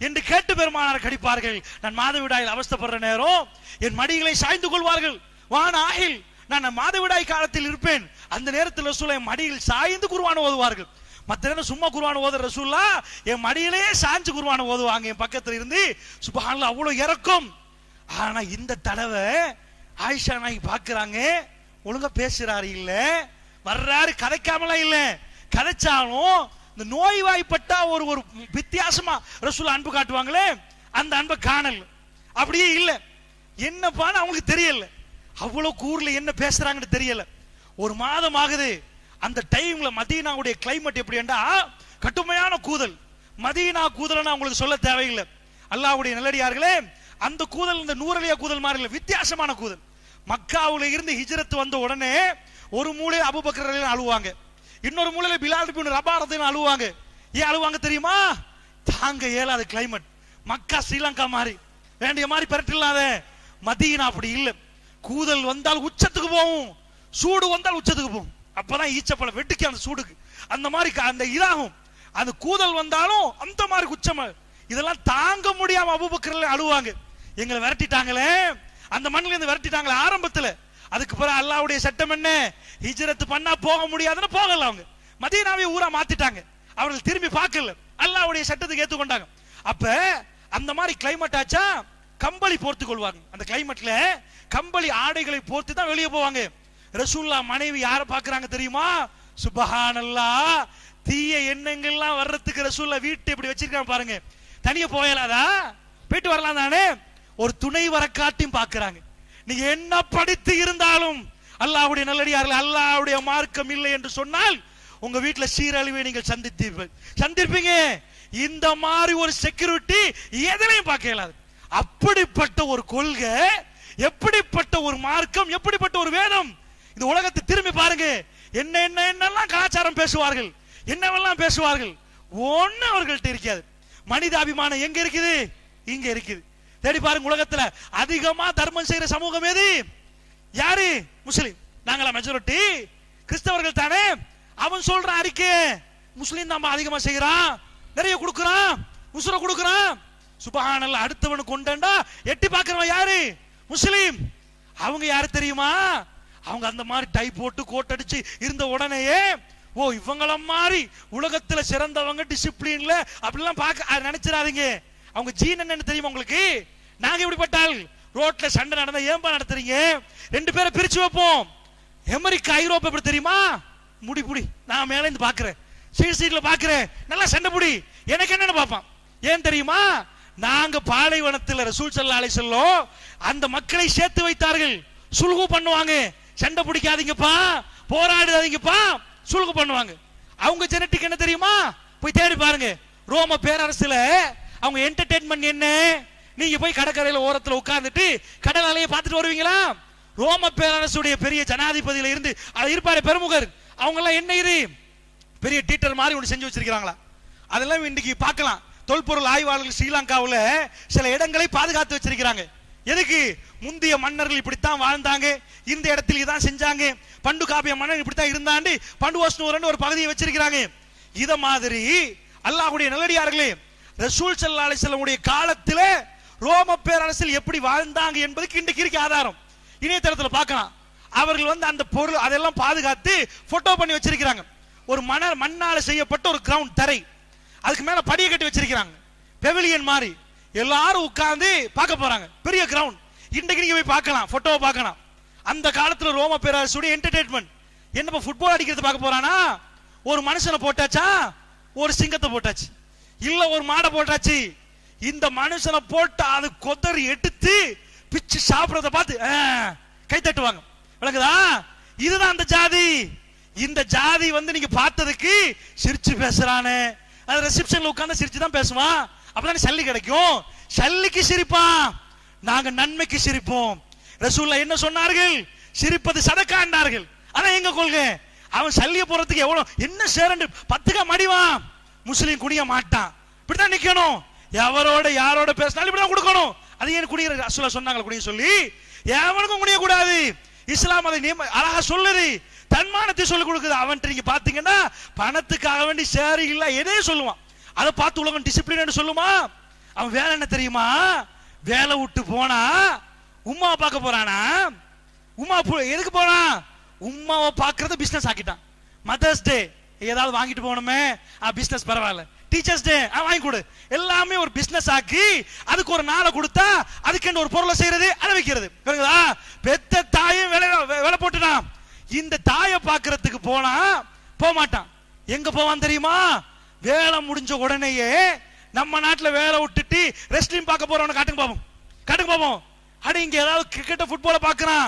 என்று கேட்டு பெருமானார் கடிப்பார்கள் நான் மாதவிடாயில் அவஸ்தப்படுற நேரம் என் மடிகளை சாய்ந்து கொள்வார்கள் வான் ஆகில் நான் மாதவிடாய் காலத்தில் இருப்பேன் அந்த நேரத்தில் ரசூல் என் மடியில் சாய்ந்து குருவான ஓதுவார்கள் மற்ற நேரம் சும்மா குருவான ஓத ரசூல்லா என் மடியிலே சாஞ்சு குருவான ஓதுவாங்க என் பக்கத்தில் இருந்து சுபஹான்ல அவ்வளோ இறக்கும் ஆனா இந்த தடவை ஆயிஷா நாய் பாக்குறாங்க ஒழுங்கா பேசுறாரு இல்ல வர்றாரு கதைக்காமலாம் இல்ல கதைச்சாலும் இந்த நோய் வாய்ப்பட்டா ஒரு ஒரு வித்தியாசமா ரசூல் அன்பு காட்டுவாங்களே அந்த அன்பை காணல் அப்படியே இல்லை என்னப்பான்னு அவங்களுக்கு தெரியல அவ்வளவு கூர்ல என்ன பேசுறாங்கன்னு தெரியல ஒரு மாதம் ஆகுது அந்த டைம்ல மதீனாவுடைய கிளைமேட் எப்படி என்றா கட்டுமையான கூதல் மதீனா கூதல்னா உங்களுக்கு சொல்ல தேவையில்லை அல்லாவுடைய நிலடியார்களே அந்த கூதல் இந்த நூறலியா கூதல் மாதிரி இல்லை வித்தியாசமான கூதல் மக்காவுல இருந்து ஹிஜரத் வந்த உடனே ஒரு மூளை அபுபக்கர் அழுவாங்க இன்னொரு மூலையில பிலால் பின் ரபாரத்தின் அழுவாங்க ஏன் அழுவாங்க தெரியுமா தாங்க இயலாத கிளைமேட் மக்கா ஸ்ரீலங்கா மாதிரி வேண்டிய மாதிரி பெருட்டில்லாத மதீனா அப்படி இல்லை கூதல் வந்தால் உச்சத்துக்கு போகும் சூடு வந்தால் உச்சத்துக்கு போகும் அப்பதான் ஈச்சப்பழம் வெட்டுக்கு அந்த சூடுக்கு அந்த மாதிரி அந்த இதாகும் அந்த கூதல் வந்தாலும் அந்த மாதிரி உச்சம் இதெல்லாம் தாங்க முடியாம அபுபக்கரில் அழுவாங்க எங்களை விரட்டிட்டாங்களே அந்த மண்ணில இருந்து விரட்டிட்டாங்களே ஆரம்பத்துல அதுக்கு பிறகு அல்லாவுடைய சட்டம் என்ன ஹிஜரத்து பண்ணா போக முடியாதுன்னு போகல அவங்க மதியனாவே ஊரா மாத்திட்டாங்க அவர்கள் திரும்பி பார்க்கல அல்லாவுடைய சட்டத்துக்கு ஏத்துக்கொண்டாங்க அப்ப அந்த மாதிரி கிளைமேட் ஆச்சா கம்பளி போர்த்து கொள்வாங்க அந்த கிளைமேட்ல கம்பளி ஆடைகளை போர்த்து தான் வெளியே போவாங்க ரசூல்லா மனைவி யார பாக்குறாங்க தெரியுமா சுபஹானல்லா தீய எண்ணங்கள்லாம் வர்றதுக்கு ரசூல்லா வீட்டு இப்படி வச்சிருக்காங்க பாருங்க தனிய போயலாதா போயிட்டு வரலாம் தானே ஒரு துணை வர காட்டியும் பாக்குறாங்க நீங்க என்ன படித்து இருந்தாலும் அல்லாவுடைய நல்லடியார்கள் அல்லாவுடைய மார்க்கம் இல்லை என்று சொன்னால் உங்க வீட்டுல சீரழிவை நீங்கள் சந்தித்தீர்கள் சந்திப்பீங்க இந்த மாதிரி ஒரு செக்யூரிட்டி எதுலையும் பார்க்க இயலாது அப்படிப்பட்ட ஒரு கொள்கை எப்படிப்பட்ட ஒரு மார்க்கம் எப்படிப்பட்ட ஒரு வேதம் இந்த உலகத்தை திரும்பி பாருங்க என்ன என்ன என்னெல்லாம் கலாச்சாரம் பேசுவார்கள் என்னவெல்லாம் பேசுவார்கள் ஒன்னு அவர்கள்ட்ட இருக்காது மனிதாபிமானம் எங்க இருக்குது இங்க இருக்குது தேடி பாருங்க உலகத்துல அதிகமா தர்மம் செய்யற சமூகம் எது யாரு முஸ்லிம் நாங்களா மெஜாரிட்டி கிறிஸ்தவர்கள் தானே அவன் சொல்ற அறிக்கை முஸ்லீம் தான் அதிகமா செய்யறான் நிறைய கொடுக்கறான் உசுர கொடுக்கறான் சுபஹானல்ல அடுத்தவனு கொண்டா எட்டி பாக்குறவன் யாரு முஸ்லீம் அவங்க யாரு தெரியுமா அவங்க அந்த மாதிரி டை போட்டு கோட் அடிச்சு இருந்த உடனேயே ஓ இவங்கள மாதிரி உலகத்துல சிறந்தவங்க டிசிப்ளின்ல அப்படிலாம் பார்க்க நினைச்சிடாதீங்க அவங்க ஜீன் என்னன்னு தெரியுமா உங்களுக்கு நாங்க இப்படிப்பட்டால் ரோட்ல சண்டை நடந்த ஏன்பா நடத்துறீங்க ரெண்டு பேரை பிரிச்சு வைப்போம் அமெரிக்கா ஐரோப்பா எப்படி தெரியுமா முடி புடி நான் மேல இருந்து பாக்குறேன் சீட் சீட்ல பாக்குறேன் நல்லா சண்டை புடி எனக்கு என்னன்னு பார்ப்பான் ஏன் தெரியுமா நாங்க பாலைவனத்தில் ரசூல் சல்லா அலை செல்லும் அந்த மக்களை சேர்த்து வைத்தார்கள் சுலுகு பண்ணுவாங்க சண்டை பிடிக்காதீங்கப்பா போராடுதாதீங்கப்பா சுலுகு பண்ணுவாங்க அவங்க ஜெனட்டிக் என்ன தெரியுமா போய் தேடி பாருங்க ரோம பேரரசுல அவங்க என்டர்டைன்மெண்ட் என்ன நீங்க போய் கடற்கரையில ஓரத்துல உட்கார்ந்துட்டு கடல் அலையை பார்த்துட்டு வருவீங்களா ரோம பேரரசுடைய பெரிய ஜனாதிபதியில இருந்து அதை இருப்பாரு பெருமுகர் அவங்க எல்லாம் என்ன இது பெரிய டீட்டர் மாதிரி ஒன்று செஞ்சு வச்சிருக்கிறாங்களா அதெல்லாம் இன்னைக்கு பார்க்கலாம் தொல்பொருள் ஆய்வாளர்கள் ஸ்ரீலங்காவில் சில இடங்களை பாதுகாத்து வச்சிருக்கிறாங்க எதுக்கு முந்தைய மன்னர்கள் இப்படித்தான் வாழ்ந்தாங்க இந்த இடத்துல இதான் செஞ்சாங்க பண்டு காப்பிய மன்னர் இப்படித்தான் இருந்தாண்டு பண்டு வாஷ்ணுவரன் ஒரு பகுதியை வச்சிருக்கிறாங்க இத மாதிரி அல்லாஹுடைய நல்லடியார்களே ரசூல் சல்லா அலிசல்லமுடைய காலத்தில் ரோம பேரரசில் எப்படி வாழ்ந்தாங்க என்பதுக்கு இன்றைக்கு இருக்க ஆதாரம் இணையதளத்தில் பார்க்கலாம் அவர்கள் வந்து அந்த பொருள் அதெல்லாம் பாதுகாத்து போட்டோ பண்ணி வச்சிருக்கிறாங்க ஒரு மணல் மண்ணால் செய்யப்பட்ட ஒரு கிரவுண்ட் தரை அதுக்கு மேல படியை கட்டி வச்சிருக்கிறாங்க பெவிலியன் மாதிரி எல்லாரும் உட்கார்ந்து பார்க்க போறாங்க பெரிய கிரவுண்ட் இன்றைக்கு நீங்க போய் பார்க்கலாம் போட்டோவை பார்க்கலாம் அந்த காலத்துல ரோம பேரரசுடைய என்டர்டைன்மெண்ட் என்னப்பா ஃபுட்பால் அடிக்கிறது பார்க்க போறானா ஒரு மனுஷனை போட்டாச்சா ஒரு சிங்கத்தை போட்டாச்சு இல்ல ஒரு மாடை போட்டாச்சு இந்த மனுஷனை போட்டு அது கொதறி எடுத்து பிச்சு சாப்பிடுறத பார்த்து கை தட்டுவாங்க விளங்குதா இதுதான் அந்த ஜாதி இந்த ஜாதி வந்து நீங்க பார்த்ததுக்கு சிரிச்சு பேசுறானே அது ரிசப்ஷன்ல உட்காந்து சிரிச்சு தான் பேசுவான் அப்பதானே சல்லி கிடைக்கும் சல்லிக்கு சிரிப்பான் நாங்க நன்மைக்கு சிரிப்போம் ரசூல்லா என்ன சொன்னார்கள் சிரிப்பது சதக்கா என்றார்கள் அதான் எங்க கொள்கை அவன் சல்லிய போறதுக்கு எவ்வளவு என்ன சேரண்டு பத்துக்க மடிவான் முஸ்லீம் குடிய மாட்டான் இப்படிதான் நிக்கணும் எவரோட யாரோட பேசினாலும் இப்படிதான் கொடுக்கணும் அது ஏன் குடிக்கிற ரசூலா சொன்னாங்க குடிய சொல்லி எவனுக்கும் குடிய கூடாது இஸ்லாம் அதை அழகா சொல்லுது தன்மானத்தை சொல்லிக் கொடுக்குது அவன் நீங்க பாத்தீங்கன்னா பணத்துக்காக வேண்டி சேரி இல்ல எதையும் சொல்லுவான் அதை பார்த்து உலகம் டிசிப்ளின் சொல்லுமா அவன் வேலை என்ன தெரியுமா வேலை விட்டு போனா உமா பார்க்க போறானா உமா எதுக்கு போறான் உமாவை பார்க்கறத பிசினஸ் ஆக்கிட்டான் மதர்ஸ் டே ஏதாவது வாங்கிட்டு போகணுமே ஆ பிசினஸ் பரவாயில்ல டீச்சர்ஸ் டே ஆ வாங்கி கொடு எல்லாமே ஒரு பிசினஸ் ஆக்கி அதுக்கு ஒரு நாளை கொடுத்தா அதுக்கு ஒரு பொருளை செய்யறது அதை வைக்கிறது பெத்த தாயும் வேலை வேலை போட்டுட்டான் இந்த தாயை பார்க்கறதுக்கு போனா போக மாட்டான் எங்க போவான் தெரியுமா வேலை முடிஞ்ச உடனேயே நம்ம நாட்டில் வேலை விட்டுட்டு ரெஸ்லிங் பார்க்க போறவன காட்டுக்கு போவோம் காட்டுக்கு போவோம் அடி இங்க ஏதாவது கிரிக்கெட்டை ஃபுட்பால பாக்குறான்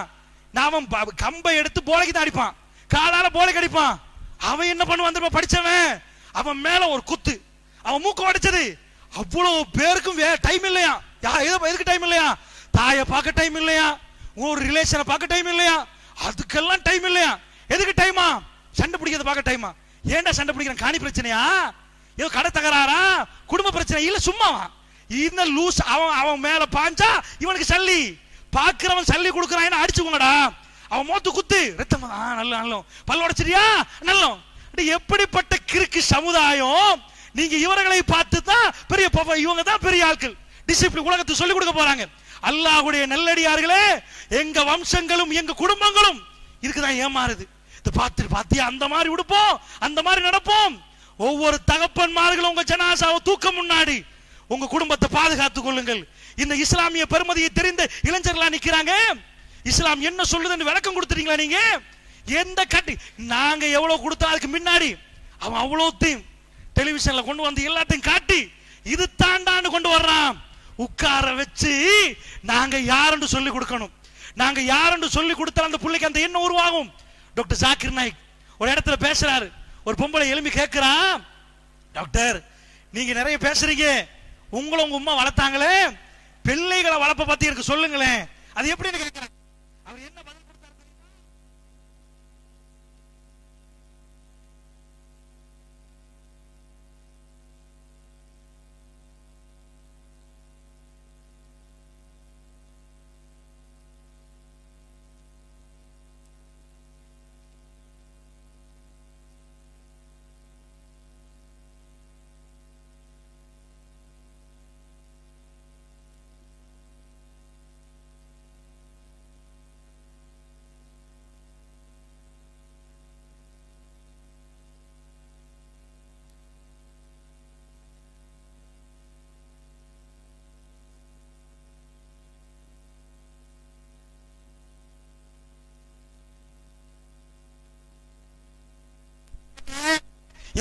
நாம கம்பை எடுத்து போலைக்கு தான் அடிப்பான் காலால போலைக்கு அடிப்பான் அவன் என்ன பண்ணுவான் வந்திருப்பான் படிச்சவன் அவன் மேல ஒரு குத்து அவன் மூக்க அடிச்சது அவ்வளவு பேருக்கும் டைம் இல்லையா எதுக்கு டைம் இல்லையா தாயை பார்க்க டைம் இல்லையா ஒரு ரிலேஷனை பார்க்க டைம் இல்லையா அதுக்கெல்லாம் டைம் இல்லையா எதுக்கு டைமா சண்டை பிடிக்கிறத பார்க்க டைமா ஏன்டா சண்டை பிடிக்கிறான் காணி பிரச்சனையா ஏதோ கடை தகராறா குடும்ப பிரச்சனை இல்ல சும்மாவா இந்த லூஸ் அவன் அவன் மேல பாஞ்சா இவனுக்கு சல்லி பாக்குறவன் சல்லி கொடுக்குறான் அடிச்சுக்கோங்கடா அவன் மோத்து குத்து ரத்தம் நல்ல நல்லோம் பல்ல உடச்சிரியா நல்லோம் எப்படிப்பட்ட கிறுக்கு சமுதாயம் நீங்க இவர்களை பார்த்து தான் பெரிய இவங்க தான் பெரிய ஆட்கள் டிசிப்ளின் உலகத்துக்கு சொல்லிக் கொடுக்க போறாங்க அல்லாஹுடைய நல்லடியார்களே எங்க வம்சங்களும் எங்க குடும்பங்களும் இதுக்குதான் ஏமாறுது இது பார்த்து பார்த்தியா அந்த மாதிரி விடுப்போம் அந்த மாதிரி நடப்போம் ஒவ்வொரு தகப்பன்மார்களும் உங்க ஜனாசாவை தூக்க முன்னாடி உங்க குடும்பத்தை பாதுகாத்துக் கொள்ளுங்கள் இந்த இஸ்லாமிய பெருமதியை தெரிந்த இளைஞர்களா நிக்கிறாங்க இஸ்லாம் என்ன சொல்லுதுன்னு விளக்கம் கொடுத்துறீங்களா நீங்க எந்த கட்டி நாங்க எவ்வளவு கொடுத்தா அதுக்கு முன்னாடி அவன் அவ்வளோத்தையும் டெலிவிஷன்ல கொண்டு வந்து எல்லாத்தையும் காட்டி இது தாண்டான்னு கொண்டு வர்றான் உட்கார வச்சு நாங்க யாருன்னு சொல்லி கொடுக்கணும் நாங்க யாருன்னு சொல்லி கொடுத்தா அந்த பிள்ளைக்கு அந்த எண்ணம் உருவாகும் டாக்டர் ஜாக்கிர் நாய்க் ஒரு இடத்துல பேசுறாரு ஒரு பொம்பளை எலும்பி கேட்கிறா டாக்டர் நீங்க நிறைய பேசுறீங்க உங்களை உங்க உமா வளர்த்தாங்களே பிள்ளைகளை வளர்ப்ப பத்தி எனக்கு சொல்லுங்களேன் அது எப்படி எனக்கு அவர் என்ன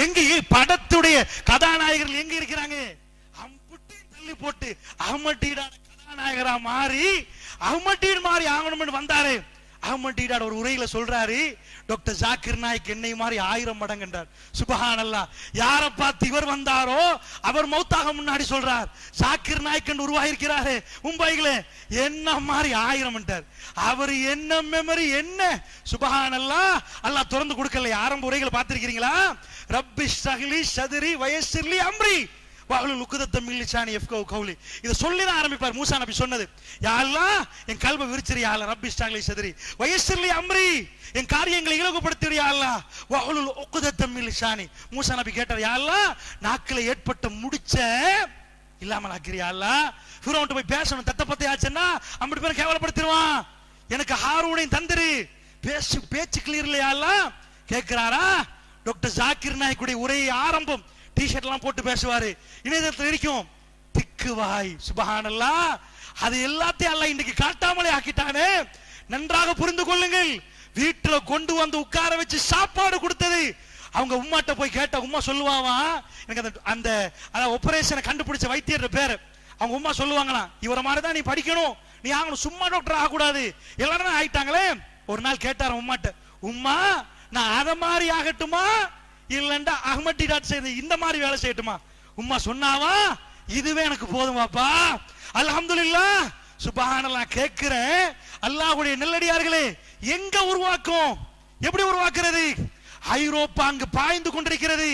எங்க படத்துடைய கதாநாயகர்கள் எங்க இருக்கிறாங்க அம்புட்டையும் தள்ளி போட்டு அகமட்டீடான கதாநாயகரா மாறி அகமட்டீடு மாறி ஆகணும்னு வந்தாரே ஆமட்டிடார் ஒரு உரையில சொல்றாரு டாக்டர் ஜாக்கிர் நாய்க் என்னை மாதிரி ஆயிரம் மடங்குன்றார் சுபஹானல்லா யாரை பார்த்து இவர் வந்தாரோ அவர் மௌத்தாக முன்னாடி சொல்றார் ஜாக்கிர் நாய்க் என்று உருவாகிருக்கிறாரு மும்பையில என்ன மாதிரி ஆயிரம் அவர் என்ன மெமரி என்ன சுபஹானல்லா அல்லா திறந்து கொடுக்கல ஆரம்ப உரைகளை பார்த்திருக்கிறீங்களா ரப்பி சஹ்லி சதுரி வயசிர்லி அம்ரி வாகலு லுக்குதத்தம் மில்லிச்சானி எஃப்கோ கவுலி இதை சொல்லி தான் ஆரம்பிப்பார் மூசா நபி சொன்னது யாரெல்லாம் என் கல்வை விரிச்சிரு யாழ ரப்பி ஸ்டாங்கலை செதிரி வயசிலே அம்ரி என் காரியங்களை இலகுபடுத்திடு யாழ்லா வாகலு ஒக்குதத்தம் மில்லிச்சானி மூசா நபி கேட்டார் யாரெல்லாம் நாக்கில் ஏற்பட்ட முடிச்ச இல்லாமல் ஆக்கிறியாள்லா ஃபிரோன்ட்டு போய் பேசணும் தத்த பத்தை ஆச்சுன்னா அம்பிட்டு பேரை கேவலப்படுத்திடுவான் எனக்கு ஹாரூனையும் தந்துரு பேச்சு பேச்சு கிளியர் இல்லையா கேட்கிறாரா டாக்டர் ஜாக்கிர் நாயக்குடைய உரை ஆரம்பம் டிஷர்ட்லாம் போட்டு பேசுவாரு இணையதளத்தில் இருக்கும் வாய் சுபஹானல்லா அது எல்லாத்தையும் அல்ல இன்னைக்கு காட்டாமலே ஆக்கிட்டானே நன்றாக புரிந்து கொள்ளுங்கள் வீட்டுல கொண்டு வந்து உட்கார வச்சு சாப்பாடு கொடுத்தது அவங்க உமாட்ட போய் கேட்ட உமா சொல்லுவாவா எனக்கு அந்த அந்த அதான் ஆபரேஷனை கண்டுபிடிச்ச வைத்தியர் பேர் அவங்க உமா சொல்லுவாங்களாம் இவரை மாதிரி தான் நீ படிக்கணும் நீ ஆகணும் சும்மா டாக்டர் ஆகக்கூடாது எல்லாரும் ஆயிட்டாங்களே ஒரு நாள் கேட்டாரு உமாட்ட உமா நான் அதை மாதிரி ஆகட்டுமா இல்லைண்டா அகமட்டி டாட் செய்யுது இந்த மாதிரி வேலை செய்யட்டுமா உம்மா சொன்னாவா இதுவே எனக்கு போதுமாப்பா அல்ஹம்துல்லா சுபஹானல்லா கேட்கிறேன் அல்லாஹ்வுடைய நெல்லடியார்களே எங்க உருவாக்கும் எப்படி உருவாக்குறது ஐரோப்பா அங்கு பாய்ந்து கொண்டிருக்கிறது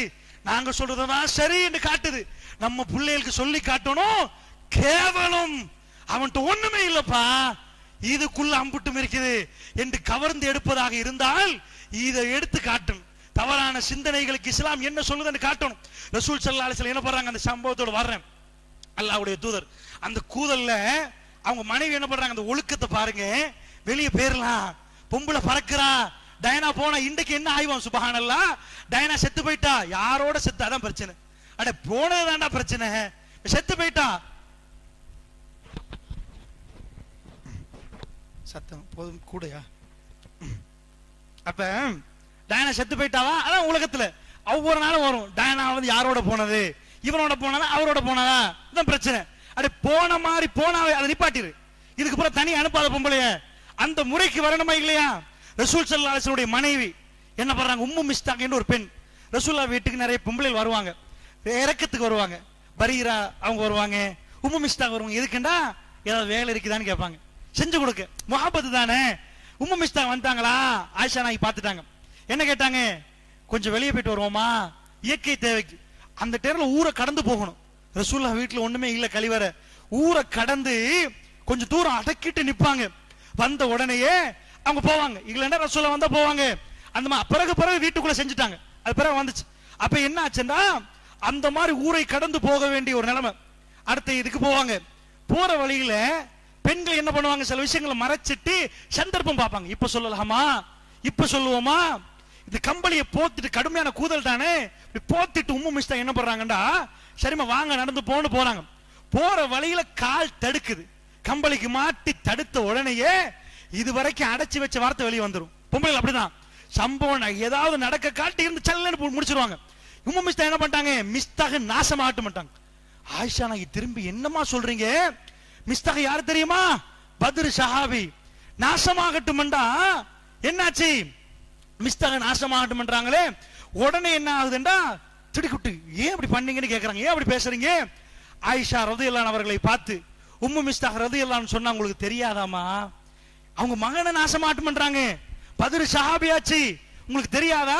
நாங்க சொல்றதுதான் சரி என்று காட்டுது நம்ம பிள்ளைகளுக்கு சொல்லி காட்டணும் கேவலம் அவன்கிட்ட ஒண்ணுமே இல்லப்பா இதுக்குள்ள அம்புட்டும் இருக்குது என்று கவர்ந்து எடுப்பதாக இருந்தால் இதை எடுத்து காட்டும் தவறான சிந்தனைகளுக்கு இஸ்லாம் என்ன சொல்லுதுன்னு காட்டணும் ரசூல் சல்லா அலிசல் என்ன பண்றாங்க அந்த சம்பவத்தோட வர்றேன் அல்லாவுடைய தூதர் அந்த கூதல்ல அவங்க மனைவி என்ன பண்றாங்க அந்த ஒழுக்கத்தை பாருங்க வெளியே போயிடலாம் பொம்பளை பறக்குறா டயனா போனா இன்றைக்கு என்ன ஆய்வான் சுபஹானல்லா டயனா செத்து போயிட்டா யாரோட செத்து அதான் பிரச்சனை அட போனது பிரச்சனை செத்து போயிட்டா சத்தம் போதும் கூடயா அப்ப டயனா செத்து போயிட்டாவா அதான் உலகத்துல ஒவ்வொரு நாளும் வரும் டயனா வந்து யாரோட போனது இவனோட போனதா அவரோட போனதா இதுதான் பிரச்சனை அப்படி போன மாதிரி போனாவே அதை நிப்பாட்டிரு இதுக்கப்புறம் தனி அனுப்பாத பொம்பளைய அந்த முறைக்கு வரணுமா இல்லையா ரசூல் சல்லாசனுடைய மனைவி என்ன பண்றாங்க உம்மு மிஸ்டாங்கன்னு ஒரு பெண் ரசூல்லா வீட்டுக்கு நிறைய பொம்பளைகள் வருவாங்க இறக்கத்துக்கு வருவாங்க பரீரா அவங்க வருவாங்க உம்மு மிஸ்டாக் வருவாங்க எதுக்குண்டா ஏதாவது வேலை இருக்குதான்னு கேட்பாங்க செஞ்சு கொடுக்க முகாபத்து தானே உம்மு மிஸ்டாக் வந்துட்டாங்களா ஆயிஷா நாய்க்கு பார்த்துட்டாங்க என்ன கேட்டாங்க கொஞ்சம் வெளியே போயிட்டு வருவோமா இயற்கை தேவைக்கு அந்த டைம்ல ஊரை கடந்து போகணும் ரசூல்லா வீட்டுல ஒண்ணுமே இல்ல கழிவற ஊரை கடந்து கொஞ்சம் தூரம் அடக்கிட்டு நிப்பாங்க வந்த உடனேயே அவங்க போவாங்க இல்லைன்னா ரசூல்லா வந்தா போவாங்க அந்த பிறகு பிறகு வீட்டுக்குள்ள செஞ்சுட்டாங்க அது பிறகு வந்துச்சு அப்ப என்ன ஆச்சுன்னா அந்த மாதிரி ஊரை கடந்து போக வேண்டிய ஒரு நிலைமை அடுத்த இதுக்கு போவாங்க போற வழியில பெண்கள் என்ன பண்ணுவாங்க சில விஷயங்களை மறைச்சிட்டு சந்தர்ப்பம் பார்ப்பாங்க இப்ப சொல்லலாமா இப்ப சொல்லுவோமா இந்த கம்பளியை போத்துட்டு கடுமையான கூதல் தானே இப்படி போத்திட்டு உம்மு மிஸ்தா என்ன பண்றாங்கடா சரிம்மா வாங்க நடந்து போன்னு போறாங்க போற வழியில கால் தடுக்குது கம்பளிக்கு மாட்டி தடுத்த உடனேயே இது வரைக்கும் அடைச்சி வச்ச வார்த்தை வெளியே வந்துடும் பொம்பளை அப்படிதான் சம்பவம் ஏதாவது நடக்க காட்டி இருந்து சல்லுன்னு முடிச்சிருவாங்க உம்மு மிஸ்தா என்ன பண்ணிட்டாங்க மிஸ்தாக நாசம் ஆட்ட மாட்டாங்க ஆயிஷா நான் திரும்பி என்னமா சொல்றீங்க மிஸ்தாக யாரு தெரியுமா பத்ரு சஹாபி நாசமாகட்டும்டா என்னாச்சு மிஸ்தாக நாசமாகட்டும்ன்றாங்களே உடனே என்ன ஆகுதுண்டா திடுக்குட்டு ஏன் அப்படி பண்ணீங்கன்னு கேட்கறாங்க ஏன் அப்படி பேசுறீங்க ஆயிஷா ரது ரதையெல்லாம் அவர்களை பார்த்து உம்மு மிஸ்தாக ரதையெல்லாம் சொன்னா உங்களுக்கு தெரியாதாமா அவங்க மகனை நாசமாகட்டும்ன்றாங்க பதிரு சஹாபியாச்சு உங்களுக்கு தெரியாதா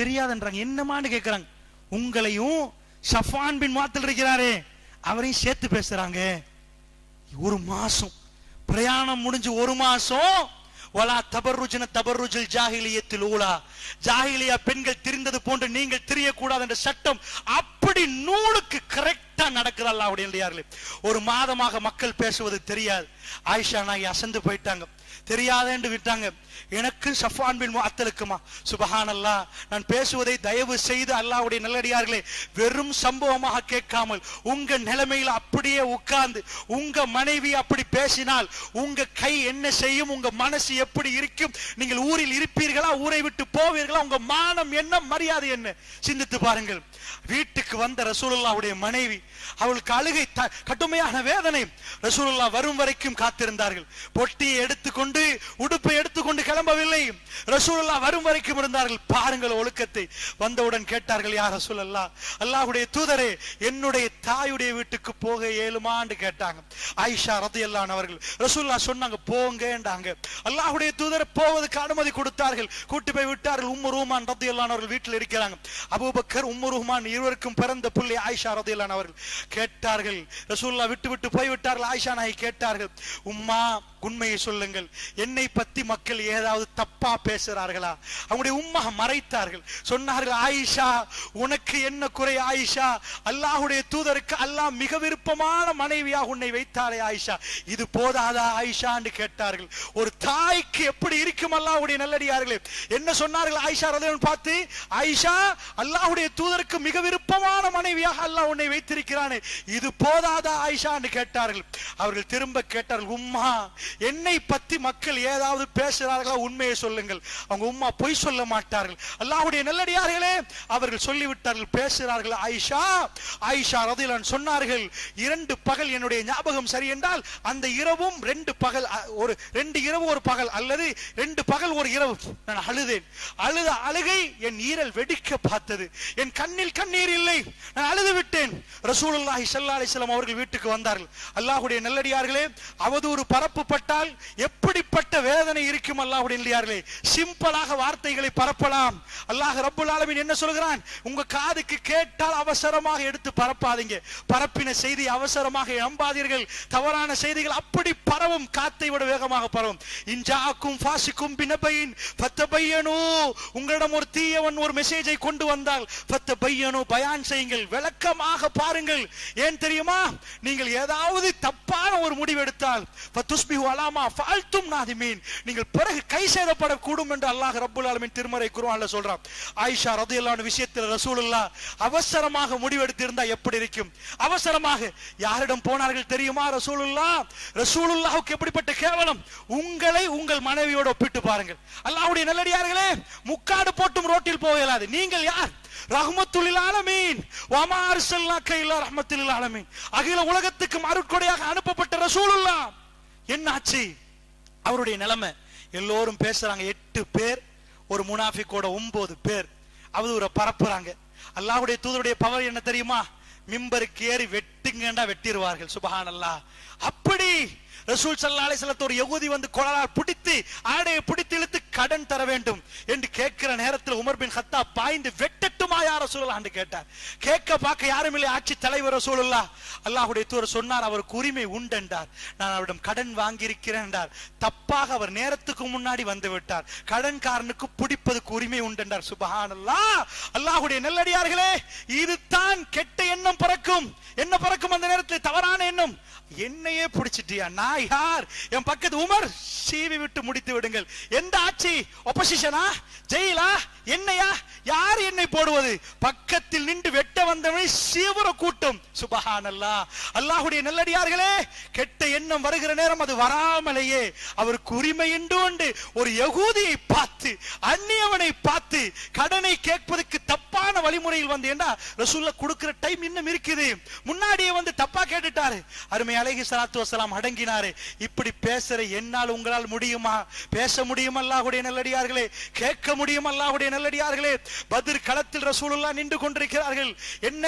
தெரியாதுன்றாங்க என்னமான்னு கேட்கறாங்க உங்களையும் ஷஃபான் பின் மாத்தில் இருக்கிறாரே அவரையும் சேர்த்து பேசுறாங்க ஒரு மாசம் பிரயாணம் முடிஞ்சு ஒரு மாசம் ஒலா தபருஜன தபருஜில் ஜாகிலியத்தில் ஊலா ஜாகிலியா பெண்கள் திரிந்தது போன்று நீங்கள் திரியக்கூடாது என்ற சட்டம் அப்படி நூலுக்கு கரெக்டா நடக்குது அல்லாவுடைய ஒரு மாதமாக மக்கள் பேசுவது தெரியாது ஆயிஷா நாயி அசந்து போயிட்டாங்க என்று விட்டாங்க எனக்கு சஃபான் பின் அத்தலுக்குமா சுபஹான் அல்லா நான் பேசுவதை தயவு செய்து அல்லாவுடைய நல்லடியார்களே வெறும் சம்பவமாக கேட்காமல் உங்க நிலைமையில் அப்படியே உட்கார்ந்து உங்க மனைவி அப்படி பேசினால் உங்க கை என்ன செய்யும் உங்க மனசு எப்படி இருக்கும் நீங்கள் ஊரில் இருப்பீர்களா ஊரை விட்டு போவீர்களா உங்க மானம் என்ன மரியாதை என்ன சிந்தித்து பாருங்கள் வீட்டுக்கு வந்த ரசூலுல்லாவுடைய மனைவி அவளுக்கு அழுகை கடுமையான வேதனை ரசூலுல்லா வரும் வரைக்கும் காத்திருந்தார்கள் பொட்டியை எடுத்துக்கொண்டு உடுப்பை எடுத்துக்கொண்டு கிளம்பவில்லை ரசூலுல்லா வரும் வரைக்கும் இருந்தார்கள் பாருங்கள் ஒழுக்கத்தை வந்தவுடன் கேட்டார்கள் யார் அல்லா அல்லாஹுடைய தூதரே என்னுடைய தாயுடைய வீட்டுக்கு போக ஏழுமான்னு கேட்டாங்க ஆயிஷா ரதையல்லான் அவர்கள் ரசூல்லா சொன்னாங்க போங்கன்றாங்க அல்லாஹுடைய தூதர் போவதற்கு அனுமதி கொடுத்தார்கள் கூட்டி போய் விட்டார்கள் உம்மு ரூமான் ரத்தையல்லான் அவர்கள் வீட்டில் இருக்கிறாங்க அபூபக்கர் உம்மு ரூமான் இருவருக்கும் பிறந்த புள்ளி ஆயிஷா ரதையிலான அவர்கள் கேட்டார்கள் ரசூல்லா விட்டு விட்டு போய்விட்டார்கள் ஆயிஷா நாய் கேட்டார்கள் உம்மா உண்மையை சொல்லுங்கள் என்னை பத்தி மக்கள் ஏதாவது தப்பா பேசுறார்களா அவங்களுடைய உம்மா மறைத்தார்கள் சொன்னார்கள் ஆயிஷா உனக்கு என்ன குறை ஆயிஷா அல்லாஹுடைய தூதருக்கு அல்லாஹ் மிக விருப்பமான மனைவியாக உன்னை வைத்தாரே ஆயிஷா இது போதாதா ஆயிஷான்னு கேட்டார்கள் ஒரு தாய்க்கு எப்படி இருக்கும் அல்லாஹுடைய நல்லடியார்களே என்ன சொன்னார்கள் ஆயிஷா பார்த்து ஆயிஷா அல்லாஹுடைய தூதருக்கு மிக விருப்பமான மனைவியாக அல்ல உன்னை வைத்திருக்கிறானே இது போதாதா ஆயிஷான்னு கேட்டார்கள் அவர்கள் திரும்ப கேட்டார்கள் உம்மா என்னை பத்தி மக்கள் ஏதாவது பேசுகிறார்களா உண்மையை சொல்லுங்கள் அவங்க உம்மா பொய் சொல்ல மாட்டார்கள் அல்லாவுடைய நல்லடியார்களே அவர்கள் சொல்லிவிட்டார்கள் பேசுகிறார்கள் ஆயிஷா ஆயிஷா ரதிலான் சொன்னார்கள் இரண்டு பகல் என்னுடைய ஞாபகம் சரி என்றால் அந்த இரவும் ரெண்டு பகல் ஒரு ரெண்டு இரவு ஒரு பகல் அல்லது ரெண்டு பகல் ஒரு இரவு நான் அழுதேன் அழுத அழுகை என் ஈரல் வெடிக்க பார்த்தது என் கண்ணில் கண்ணில் கண்ணீர் இல்லை நான் அழுது விட்டேன் ரசூலுல்லாஹி சல்லா அலிஸ்லாம் அவர்கள் வீட்டுக்கு வந்தார்கள் அல்லாஹுடைய நல்லடியார்களே அவதூறு பரப்புப்பட்டால் எப்படிப்பட்ட வேதனை இருக்கும் அல்லாஹுடைய நல்லடியார்களே சிம்பிளாக வார்த்தைகளை பரப்பலாம் அல்லாஹ் ரப்புல் ஆலமின் என்ன சொல்கிறான் உங்க காதுக்கு கேட்டால் அவசரமாக எடுத்து பரப்பாதீங்க பரப்பின செய்தி அவசரமாக நம்பாதீர்கள் தவறான செய்திகள் அப்படி பரவும் காத்தை விட வேகமாக பரவும் இன்ஜாக்கும் ஃபாசிக்கும் பினபையின் பத்த பையனோ உங்களிடம் ஒரு தீயவன் ஒரு மெசேஜை கொண்டு வந்தால் பத்த பையனோ பயான் செய்யுங்கள் விளக்கமாக பாருங்கள் ஏன் தெரியுமா நீங்கள் ஏதாவது தப்பான ஒரு முடிவு எடுத்தால் அலாமா ஃபால்த்தும் நீங்கள் பிறகு கை சேதப்படக்கூடும் என்று அல்லாஹ் ரப்புல் ஆலமின் திருமறை குருவான்ல சொல்றான் ஆயிஷா ரது அல்லான விஷயத்தில் இல்லா அவசரமாக முடிவெடுத்திருந்தா எப்படி இருக்கும் அவசரமாக யாரிடம் போனார்கள் தெரியுமா ரசூல் இல்லாவுக்கு எப்படிப்பட்ட கேவலம் உங்களை உங்கள் மனைவியோடு ஒப்பிட்டு பாருங்கள் அல்லாவுடைய நல்லடியார்களே முக்காடு போட்டும் ரோட்டில் போக இயலாது நீங்கள் யார் ரஹ்மத்துலில் ஆலமீன் வமா அர்சல்னாக்க இல்ல ஆலமீன் அகில உலகத்துக்கு அருட்கொடையாக அனுப்பப்பட்ட ரசூலுல்லா என்னாச்சு அவருடைய நிலைமை எல்லோரும் பேசுறாங்க எட்டு பேர் ஒரு முனாஃபிக்கோட ஒன்பது பேர் அவதூரை பரப்புறாங்க அல்லாஹுடைய தூதருடைய பவர் என்ன தெரியுமா மிம்பருக்கு ஏறி வெட்டுங்கண்டா வெட்டிடுவார்கள் சுபஹான் அல்லா அப்படி ரசூல் சல்லா அலிசல்லத்தோடு எகுதி வந்து குழலால் பிடித்து ஆடையை பிடித்து இழுத்து கடன் தர வேண்டும் என்று கேட்கிற நேரத்தில் உமர் பின் ஹத்தா பாய்ந்து வெட்டட்டுமா யார் ரசூல் என்று கேட்டார் கேட்க பார்க்க யாரும் இல்லை ஆட்சி தலைவர் ரசூல் அல்லா அல்லாஹுடைய தூர் சொன்னார் அவருக்கு உரிமை உண்டு என்றார் நான் அவரிடம் கடன் வாங்கியிருக்கிறேன் என்றார் தப்பாக அவர் நேரத்துக்கு முன்னாடி வந்து விட்டார் கடன் காரனுக்கு பிடிப்பதுக்கு உரிமை உண்டு உண்டென்றார் சுபஹானல்லா அல்லாஹுடைய நெல்லடியார்களே இதுதான் கெட்ட எண்ணம் பறக்கும் என்ன பறக்கும் அந்த நேரத்தில் தவறான எண்ணம் என்னையே பிடிச்சிட்டியா நான் என் பக்கத்து உமர் சீவி விட்டு முடித்து விடுங்கள் எந்த ஆட்சி ஒப்பசிஷனா ஜெயிலா என்னையா யார் என்னை போடுவது பக்கத்தில் நின்று வெட்ட வந்தவனை சீவர கூட்டம் சுபஹான் அல்லா அல்லாஹுடைய நல்லடியார்களே கெட்ட எண்ணம் வருகிற நேரம் அது வராமலேயே அவருக்கு உரிமை என்று உண்டு ஒரு யகூதியை பார்த்து அந்நியவனை பார்த்து கடனை கேட்பதற்கு தப்பான வழிமுறையில் வந்து என்ன ரசூல்ல கொடுக்கிற டைம் இன்னும் இருக்குது முன்னாடியே வந்து தப்பா கேட்டுட்டாரு அருமை அழகி சலாத்து வசலாம் அடங்கினார் சொல்லுகிறாரு இப்படி பேசுற என்னால் உங்களால் முடியுமா பேச முடியும் அல்லாஹுடைய நல்லடியார்களே கேட்க முடியும் அல்லாஹுடைய நல்லடியார்களே பதிர் களத்தில் ரசூலுல்லா நின்று கொண்டிருக்கிறார்கள் என்ன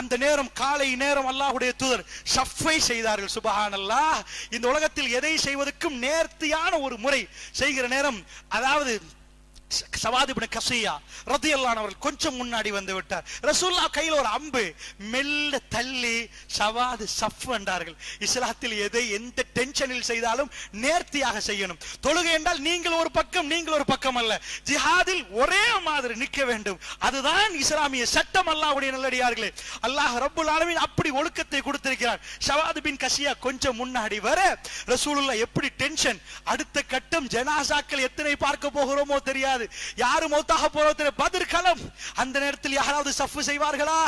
அந்த நேரம் காலை நேரம் அல்லாஹுடைய தூதர் சஃபை செய்தார்கள் சுபஹான் அல்லாஹ் இந்த உலகத்தில் எதை செய்வதற்கும் நேர்த்தியான ஒரு முறை செய்கிற நேரம் அதாவது சவாதிபின கசையா ரத்தியல்லானவர்கள் கொஞ்சம் முன்னாடி வந்து விட்டார் ரசூல்லா கையில் ஒரு அம்பு மெல்ல தள்ளி சவாது சஃப் என்றார்கள் இஸ்லாத்தில் எதை எந்த டென்ஷனில் செய்தாலும் நேர்த்தியாக செய்யணும் தொழுகை என்றால் நீங்கள் ஒரு பக்கம் நீங்கள் ஒரு பக்கம் அல்ல ஜிஹாதில் ஒரே மாதிரி நிற்க வேண்டும் அதுதான் இஸ்லாமிய சட்டம் அல்லாவுடைய நல்லடியார்களே அல்லாஹ் ரப்புல் ஆலமின் அப்படி ஒழுக்கத்தை கொடுத்திருக்கிறார் ஷவாது பின் கசியா கொஞ்சம் முன்னாடி வர ரசூலுல்லா எப்படி டென்ஷன் அடுத்த கட்டம் ஜனாசாக்கள் எத்தனை பார்க்க போகிறோமோ தெரியாது தெரியாது யாரு மௌத்தாக போறோம் பதிர்களம் அந்த நேரத்தில் யாராவது சஃபு செய்வார்களா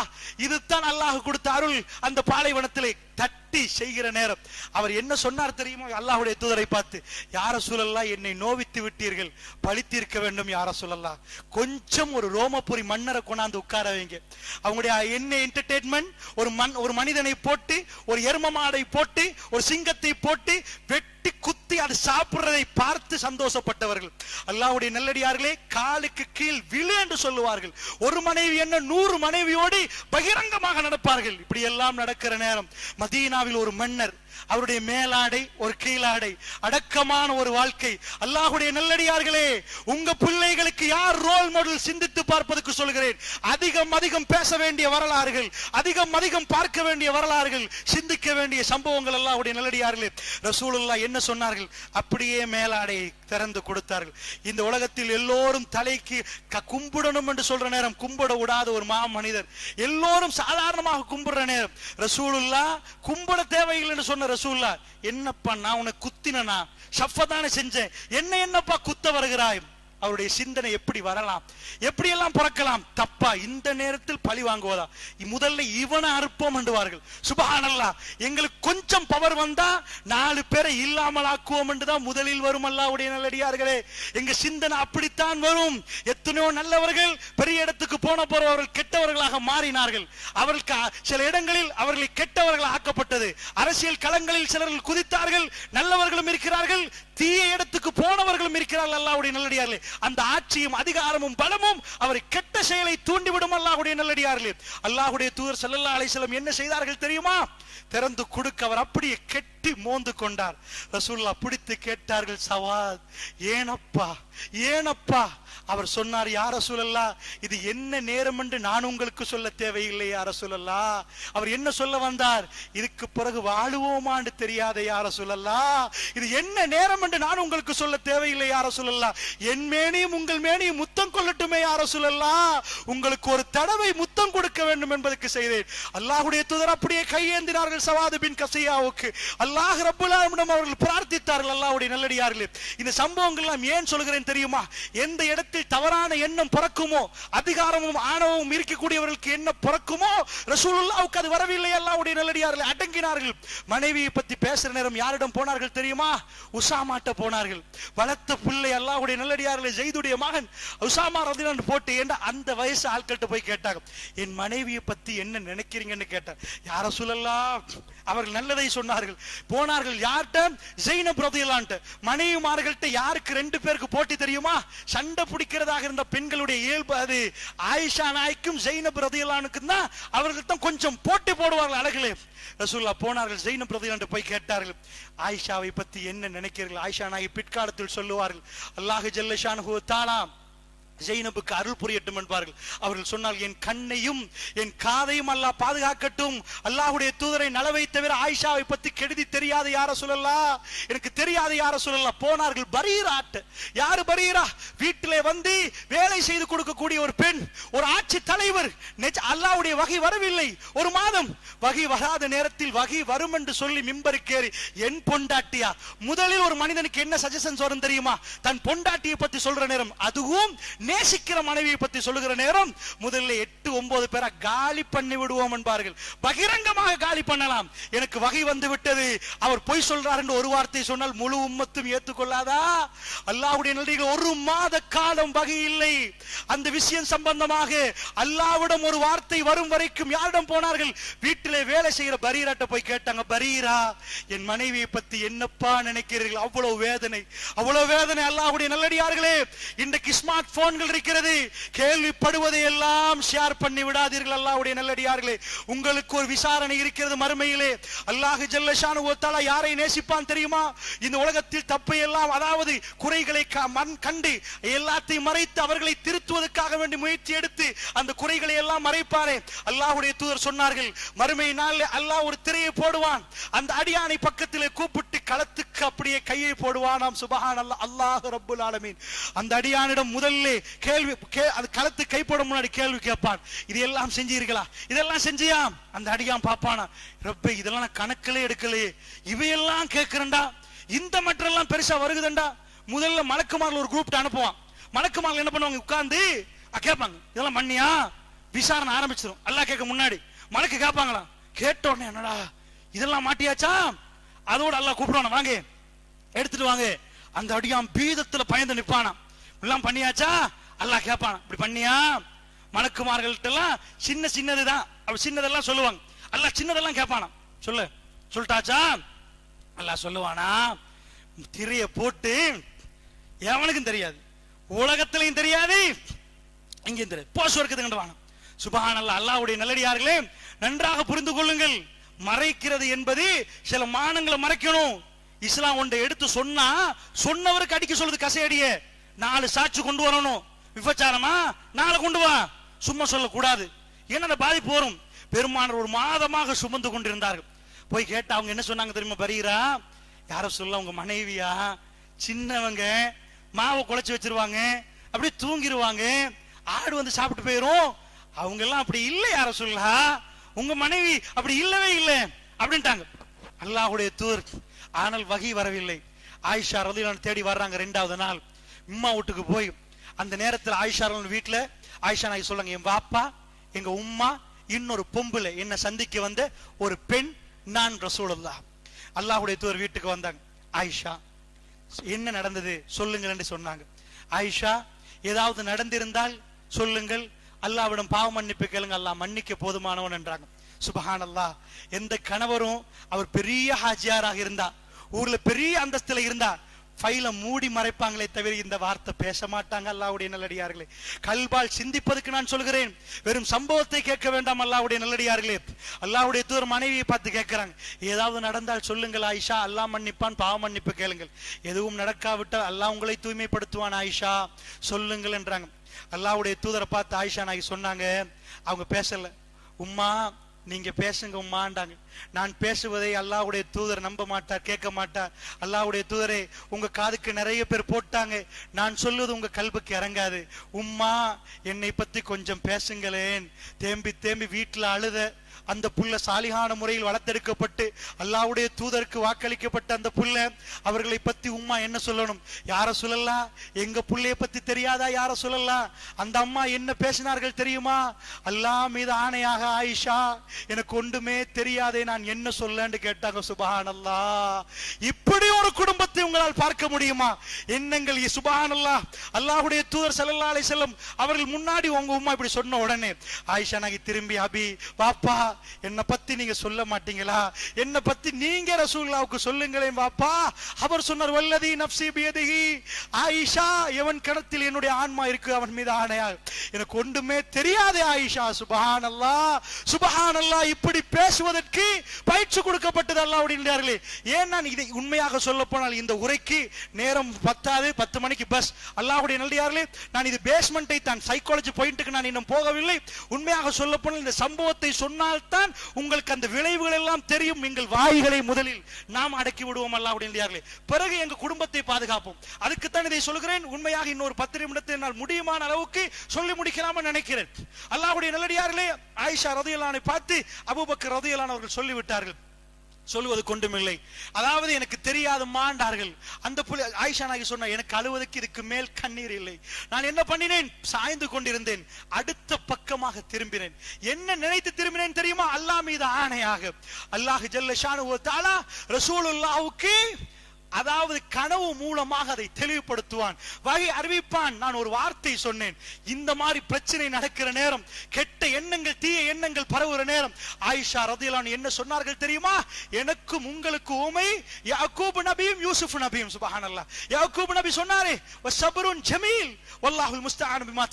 இதுதான் அல்லாஹ் கொடுத்த அருள் அந்த பாலைவனத்திலே தட்டி செய்கிற நேரம் அவர் என்ன சொன்னார் தெரியுமோ அல்லாஹுடைய தூதரை பார்த்து யார சூழல்லா என்னை நோவித்து விட்டீர்கள் பழித்திருக்க வேண்டும் யார சூழல்லா கொஞ்சம் ஒரு ரோமபுரி மன்னரை கொண்டாந்து உட்கார வைங்க அவங்களுடைய என்ன என்டர்டெயின்மெண்ட் ஒரு மண் ஒரு மனிதனை போட்டு ஒரு எரும மாடை போட்டு ஒரு சிங்கத்தை போட்டு வெட்டி வெட்டி குத்தி அது சாப்பிடுறதை பார்த்து சந்தோஷப்பட்டவர்கள் அல்லாவுடைய நல்லடியார்களே காலுக்கு கீழ் விழு என்று சொல்லுவார்கள் ஒரு மனைவி என்ன நூறு மனைவியோடு பகிரங்கமாக நடப்பார்கள் இப்படி எல்லாம் நடக்கிற நேரம் மதீனாவில் ஒரு மன்னர் அவருடைய மேலாடை ஒரு கீழாடை அடக்கமான ஒரு வாழ்க்கை அல்லாஹுடைய நல்லடியார்களே உங்க பிள்ளைகளுக்கு யார் ரோல் மாடல் சிந்தித்து பார்ப்பதற்கு சொல்கிறேன் அதிகம் அதிகம் பேச வேண்டிய வரலாறுகள் அதிகம் அதிகம் பார்க்க வேண்டிய வரலாறுகள் சிந்திக்க வேண்டிய சம்பவங்கள் அல்லாஹுடைய நல்லடியார்களே ரசூலுல்லா என்ன சொன்னார்கள் அப்படியே மேலாடை திறந்து கொடுத்தார்கள் இந்த உலகத்தில் எல்லோரும் தலைக்கு கும்பிடணும் என்று சொல்ற நேரம் கும்பிட விடாத ஒரு மா மனிதர் எல்லோரும் சாதாரணமாக கும்பிடுற நேரம் ரசூலுல்லா கும்பிட தேவையில்லை என்று சொன்ன ரசூல்லா என்னப்பா நான் உனக்கு குத்தினா ஷஃப தானே செஞ்சேன் என்ன என்னப்பா குத்த வருகிறாய் அவருடைய சிந்தனை எப்படி வரலாம் எப்படியெல்லாம் பிறக்கலாம் தப்பா இந்த நேரத்தில் பழி வாங்குவதா முதல்ல இவனை அறுப்போம் என்றுவார்கள் சுபஹானல்லா எங்களுக்கு கொஞ்சம் பவர் வந்தா நாலு பேரை இல்லாமல் ஆக்குவோம் என்றுதான் முதலில் வரும் அல்லாவுடைய நல்லடியார்களே எங்க சிந்தனை அப்படித்தான் வரும் எத்தனையோ நல்லவர்கள் பெரிய இடத்துக்கு போன போற அவர்கள் கெட்டவர்களாக மாறினார்கள் அவர்களுக்கு சில இடங்களில் அவர்களை கெட்டவர்கள் ஆக்கப்பட்டது அரசியல் களங்களில் சிலர்கள் குதித்தார்கள் நல்லவர்களும் இருக்கிறார்கள் தீய இடத்துக்கு போனவர்களும் இருக்கிறார்கள் அல்லாவுடைய நல்லடியார்களே அந்த ஆட்சியும் அதிகாரமும் பலமும் அவரை கெட்ட செயலை தூண்டிவிடும் அல்லாவுடைய நல்லடியார்களே அல்லாஹுடைய தூதர் செல்லல்லா அலிசலம் என்ன செய்தார்கள் தெரியுமா திறந்து கொடுக்க அவர் அப்படியே கெட்டி மோந்து கொண்டார் ரசூல்லா பிடித்து கேட்டார்கள் சவால் ஏனப்பா ஏனப்பா அவர் சொன்னார் யார சூழல்லா இது என்ன நேரம் என்று நான் உங்களுக்கு சொல்ல தேவையில்லை யார சூழல்லா அவர் என்ன சொல்ல வந்தார் இதுக்கு பிறகு வாழுவோமான்னு தெரியாத யார சூழல்லா இது என்ன நேரம் என்று நான் உங்களுக்கு சொல்ல தேவையில்லை யார சூழல்லா என் மேனையும் உங்கள் மேனையும் முத்தம் கொள்ளட்டுமே யார சூழல்லா உங்களுக்கு ஒரு தடவை முத்தம் கொடுக்க வேண்டும் என்பதற்கு செய்தேன் அல்லாஹுடைய தூதர் அப்படியே கையேந்தினார்கள் சவாது பின் கசையாவுக்கு அல்லாஹ் ரபுல்லாமிடம் அவர்கள் பிரார்த்தித்தார்கள் அல்லாஹுடைய நல்லடியார்கள் இந்த சம்பவங்கள் எல்லாம் ஏன் சொல்கிறேன் தெரியுமா எந்த இடத்தில் மனதில் தவறான எண்ணம் பிறக்குமோ அதிகாரமும் ஆணவமும் இருக்கக்கூடியவர்களுக்கு என்ன பிறக்குமோ ரசூலுல்லாவுக்கு அது வரவில்லை அல்லாவுடைய நல்லடியார்கள் அடங்கினார்கள் மனைவியை பத்தி பேசுற நேரம் யாரிடம் போனார்கள் தெரியுமா உசாமாட்ட போனார்கள் வளர்த்த பிள்ளை அல்லாவுடைய நல்லடியார்களை ஜெய்துடைய மகன் உசாமா ரதினான் போட்டு ஏண்டா அந்த வயசு ஆட்கள்கிட்ட போய் கேட்டாங்க என் மனைவியை பத்தி என்ன நினைக்கிறீங்கன்னு கேட்டார் யார சூழல்லா அவர்கள் நல்லதை சொன்னார்கள் போனார்கள் யார்கிட்ட ஜெயின பிரதிலான்ட்டு மனைவிமார்கள்ட்ட யாருக்கு ரெண்டு பேருக்கு போட்டி தெரியுமா சண்டை பிடிக்க இருக்கிறதாக இருந்த பெண்களுடைய இயல்பு அது ஆயிஷா நாய்க்கும் ஜெயின பிரதியலானுக்கும் தான் அவர்கள் தான் கொஞ்சம் போட்டி போடுவார்கள் அழகிலே ரசூல்லா போனார்கள் ஜெயின பிரதியலான் போய் கேட்டார்கள் ஆயிஷாவை பத்தி என்ன நினைக்கிறீர்கள் ஆயிஷா நாய் பிற்காலத்தில் சொல்லுவார்கள் அல்லாஹு ஜல்லஷான் ஹூ தாலாம் ஜெயினபுக்கு அருள் புரியட்டும் என்பார்கள் அவர்கள் சொன்னால் என் கண்ணையும் என் காதையும் அல்லாஹ் பாதுகாக்கட்டும் அல்லாஹுடைய தூதரை நலவை தவிர ஆயிஷாவை பத்தி கெடுதி தெரியாத யார சொல்லலா எனக்கு தெரியாத யார சொல்லலா போனார்கள் பரீராட்டு யாரு பரீரா வீட்டிலே வந்து வேலை செய்து கொடுக்கக்கூடிய ஒரு பெண் ஒரு ஆட்சி தலைவர் அல்லாவுடைய வகை வரவில்லை ஒரு மாதம் வகை வராத நேரத்தில் வகை வரும் என்று சொல்லி மிம்பருக்கேறி என் பொண்டாட்டியா முதலில் ஒரு மனிதனுக்கு என்ன சஜஷன் சொல்றேன் தெரியுமா தன் பொண்டாட்டியை பத்தி சொல்ற நேரம் அதுவும் நேசிக்கிற மனைவியை பத்தி சொல்லுகிற நேரம் முதல்ல எட்டு ஒன்பது பேரை காலி பண்ணி விடுவோம் என்பார்கள் பகிரங்கமாக காலி பண்ணலாம் எனக்கு வகை வந்து விட்டது அவர் பொய் சொல்றார் என்று ஒரு வார்த்தை சொன்னால் முழு உம்மத்தும் ஏற்றுக்கொள்ளாதா அல்லாவுடைய நன்றிகள் ஒரு மாத காலம் வகை இல்லை அந்த விஷயம் சம்பந்தமாக அல்லாவிடம் ஒரு வார்த்தை வரும் வரைக்கும் யாரிடம் போனார்கள் வீட்டிலே வேலை செய்கிற பரீராட்ட போய் கேட்டாங்க பரீரா என் மனைவியை பத்தி என்னப்பா நினைக்கிறீர்கள் அவ்வளவு வேதனை அவ்வளவு வேதனை அல்லாவுடைய நல்லடியார்களே இன்றைக்கு ஸ்மார்ட் போன் வசனங்கள் இருக்கிறது கேள்விப்படுவதை எல்லாம் ஷேர் பண்ணி விடாதீர்கள் அல்லாவுடைய நல்லடியார்களே உங்களுக்கு ஒரு விசாரணை இருக்கிறது மறுமையிலே அல்லாஹு ஜல்லஷானு ஒத்தால யாரை நேசிப்பான் தெரியுமா இந்த உலகத்தில் தப்பை எல்லாம் அதாவது குறைகளை மண் கண்டு எல்லாத்தையும் மறைத்து அவர்களை திருத்துவதற்காக வேண்டி முயற்சி எடுத்து அந்த குறைகளை எல்லாம் மறைப்பாரே அல்லாஹுடைய தூதர் சொன்னார்கள் மறுமை நாள் அல்லாஹ் ஒரு திரையை போடுவான் அந்த அடியானை பக்கத்திலே கூப்பிட்டு களத்துக்கு அப்படியே கையை போடுவானாம் சுபஹான் அல்லாஹ் ரப்புல் ஆலமீன் அந்த அடியானிடம் முதல்ல கேள்வி அது களத்து கைப்பட முன்னாடி கேள்வி கேட்பான் இதெல்லாம் செஞ்சீர்களா இதெல்லாம் செஞ்சியாம் அந்த அடியான் பாப்பானா ரப்ப இதெல்லாம் நான் கணக்கிலே எடுக்கலையே இவையெல்லாம் கேட்கிறண்டா இந்த மற்றெல்லாம் பெருசா வருகுதுண்டா முதல்ல மலக்குமாரில் ஒரு குரூப் அனுப்புவான் மலக்குமாரில் என்ன பண்ணுவாங்க உட்கார்ந்து கேட்பாங்க இதெல்லாம் மண்ணியா விசாரணை ஆரம்பிச்சிடும் எல்லாம் கேட்க முன்னாடி மலக்கு கேட்பாங்களா கேட்ட உடனே என்னடா இதெல்லாம் மாட்டியாச்சா அதோட எல்லாம் கூப்பிடுவான வாங்க எடுத்துட்டு வாங்க அந்த அடியான் பீதத்துல பயந்து நிப்பானா எல்லாம் பண்ணியாச்சா அல்லாஹ் கேட்பான் இப்படி பண்ணியா மணக்குமார்கள்ட்ட எல்லாம் சின்ன சின்னதுதான் அப்படி சின்னதெல்லாம் சொல்லுவாங்க அல்ல சின்னதெல்லாம் கேட்பானா சொல்லு சொல்லிட்டாச்சா அல்ல சொல்லுவானா திரைய போட்டு எவனுக்கும் தெரியாது உலகத்திலையும் தெரியாது இங்கேயும் தெரியாது போஸ் வர்க்கத்துக்கு சுபஹான் அல்ல அல்லாவுடைய நல்லடியார்களே நன்றாக புரிந்து கொள்ளுங்கள் மறைக்கிறது என்பது சில மானங்களை மறைக்கணும் இஸ்லாம் ஒன்றை எடுத்து சொன்னா சொன்னவருக்கு அடிக்க சொல்லுது கசையடியே நாலு சாட்சி கொண்டு வரணும் விபச்சாரமா நாலு கொண்டு வா சும்மா சொல்லக்கூடாது என்ன பாதிப்பு வரும் பெருமானர் ஒரு மாதமாக சுமந்து கொண்டிருந்தார்கள் போய் கேட்டு அவங்க என்ன சொன்னாங்க தெரியுமா பரீரா யார சொல்ல உங்க மனைவியா சின்னவங்க மாவை குழைச்சி வச்சிருவாங்க அப்படியே தூங்கிடுவாங்க ஆடு வந்து சாப்பிட்டு போயிரும் அவங்க எல்லாம் அப்படி இல்லை யார சொல்லா உங்க மனைவி அப்படி இல்லவே இல்லை அப்படின்ட்டாங்க அல்லாஹுடைய தூர் ஆனால் வகை வரவில்லை ஆயிஷா ரதிலான தேடி வர்றாங்க ரெண்டாவது நாள் உம்மா வீட்டுக்கு போய் அந்த நேரத்தில் ஆயிஷா வீட்டில் ஆயிஷா நாய் சொல்லுங்க என் வாப்பா எங்க உம்மா இன்னொரு பொம்புல என்ன சந்திக்க வந்த ஒரு பெண் நான் ரசூலா அல்லாஹுடைய தூர் வீட்டுக்கு வந்தாங்க ஆயிஷா என்ன நடந்தது சொல்லுங்கள் என்று சொன்னாங்க ஆயிஷா ஏதாவது நடந்திருந்தால் சொல்லுங்கள் அல்லாவிடம் பாவ மன்னிப்பு கேளுங்க அல்லா மன்னிக்க போதுமானவன் என்றாங்க சுபஹான் அல்லா எந்த கணவரும் அவர் பெரிய ஹாஜியாராக இருந்தா ஊர்ல பெரிய அந்தஸ்துல இருந்தா ஃபைலை மூடி மறைப்பாங்களே தவிர இந்த வார்த்தை பேச மாட்டாங்க அல்லாவுடைய நல்லடியார்களே கல்பால் சிந்திப்பதுக்கு நான் சொல்கிறேன் வெறும் சம்பவத்தை கேட்க வேண்டாம் அல்லாவுடைய நல்லடியார்களே அல்லாவுடைய தூர் மனைவியை பார்த்து கேட்கிறாங்க ஏதாவது நடந்தால் சொல்லுங்கள் ஆயிஷா அல்லா மன்னிப்பான் பாவ மன்னிப்பு கேளுங்கள் எதுவும் நடக்காவிட்டால் அல்லாஹ் உங்களை தூய்மைப்படுத்துவான் ஆயிஷா சொல்லுங்கள் என்றாங்க அல்லாவுடைய தூதரை பார்த்து ஆயிஷா நாய்க்கு சொன்னாங்க அவங்க பேசல உம்மா நீங்க பேசுங்க உம்மாண்டாங்க நான் பேசுவதை அல்லாவுடைய தூதர் நம்ப மாட்டார் கேட்க மாட்டார் அல்லாவுடைய தூதரை உங்க காதுக்கு நிறைய பேர் போட்டாங்க நான் சொல்லுவது உங்க கல்புக்கு இறங்காது உம்மா என்னை பத்தி கொஞ்சம் பேசுங்களேன் தேம்பி தேம்பி வீட்டுல அழுத அந்த புள்ள சாலிகான முறையில் வளர்த்தெடுக்கப்பட்டு அல்லாவுடைய தூதருக்கு வாக்களிக்கப்பட்ட அந்த புள்ள அவர்களை பத்தி உமா என்ன சொல்லணும் யார சொல்லலாம் எங்க புள்ளைய பத்தி தெரியாதா யார சொல்லலாம் அந்த அம்மா என்ன பேசினார்கள் தெரியுமா அல்லா மீது ஆணையாக ஆயிஷா எனக்கு ஒன்றுமே தெரியாதே நான் என்ன சொல்லன்னு கேட்டாங்க சுபஹானல்லா இப்படி ஒரு குடும்பத்தை உங்களால் பார்க்க முடியுமா என்னங்கள் சுபஹானல்லா அல்லாஹுடைய தூதர் செல்லல்லா செல்லும் அவர்கள் முன்னாடி உங்க உமா இப்படி சொன்ன உடனே ஆயிஷா நாங்க திரும்பி அபி பாப்பா என்னை பத்தி நீங்க சொல்ல மாட்டீங்களா என்னை பத்தி நீங்க ரசூல்லாவுக்கு சொல்லுங்களேன் அவர் சொன்னார் வல்லதி நப்சி பியதிகி ஆயிஷா எவன் கணத்தில் என்னுடைய ஆன்மா இருக்கு அவன் மீது ஆணையா எனக்கு ஒன்றுமே தெரியாதே ஆயிஷா சுபஹான் அல்லா சுபஹான் அல்லா இப்படி பேசுவதற்கு பயிற்சி கொடுக்கப்பட்டது அல்லா அப்படின்றார்களே ஏன்னா இதை உண்மையாக சொல்ல போனால் இந்த உரைக்கு நேரம் பத்தாது பத்து மணிக்கு பஸ் அல்லாவுடைய நான் இது பேஸ்மெண்ட்டை தான் சைக்காலஜி பாயிண்ட்டுக்கு நான் இன்னும் போகவில்லை உண்மையாக சொல்ல போனால் இந்த சம்பவத்தை சொன்னால் அதனால்தான் உங்களுக்கு அந்த விளைவுகள் எல்லாம் தெரியும் எங்கள் வாய்களை முதலில் நாம் அடக்கி விடுவோம் அல்ல அப்படின்றார்களே பிறகு எங்க குடும்பத்தை பாதுகாப்போம் அதுக்குத்தான் இதை சொல்கிறேன் உண்மையாக இன்னொரு பத்து நிமிடத்தை என்னால் முடியுமான அளவுக்கு சொல்லி முடிக்கலாம் நினைக்கிறேன் அல்லாவுடைய நல்லடியார்களே ஆயிஷா ரதையிலானை பார்த்து அபுபக்கர் ரதையிலான அவர்கள் சொல்லிவிட்டார்கள் சொல்லுவது கொண்டுமில்லை அதாவது எனக்கு தெரியாது மாண்டார்கள் அந்த புலி ஆயிஷா நாயகி சொன்ன எனக்கு அழுவதற்கு இதுக்கு மேல் கண்ணீர் இல்லை நான் என்ன பண்ணினேன் சாய்ந்து கொண்டிருந்தேன் அடுத்த பக்கமாக திரும்பினேன் என்ன நினைத்து திரும்பினேன் தெரியுமா அல்லாஹ் மீது ஆணையாக அல்லாஹ் ஜல்ல ஷானு தாலா ரசூலுல்லாவுக்கு அதாவது கனவு மூலமாக அதை தெளிவுபடுத்துவான் வகை அறிவிப்பான் நான் ஒரு வார்த்தை சொன்னேன் இந்த மாதிரி பிரச்சனை நடக்கிற நேரம் கெட்ட எண்ணங்கள் தீய எண்ணங்கள் பரவுகிற நேரம் ஆயிஷா ரதிலான் என்ன சொன்னார்கள் தெரியுமா எனக்கும் உங்களுக்கு உமை யாக்கூப் நபியும் யூசுப் நபியும் சுபஹானல்லா யாக்கூப் நபி சொன்னாரே சபருன் ஜமீல் வல்லாஹுல் முஸ்தான் பிமா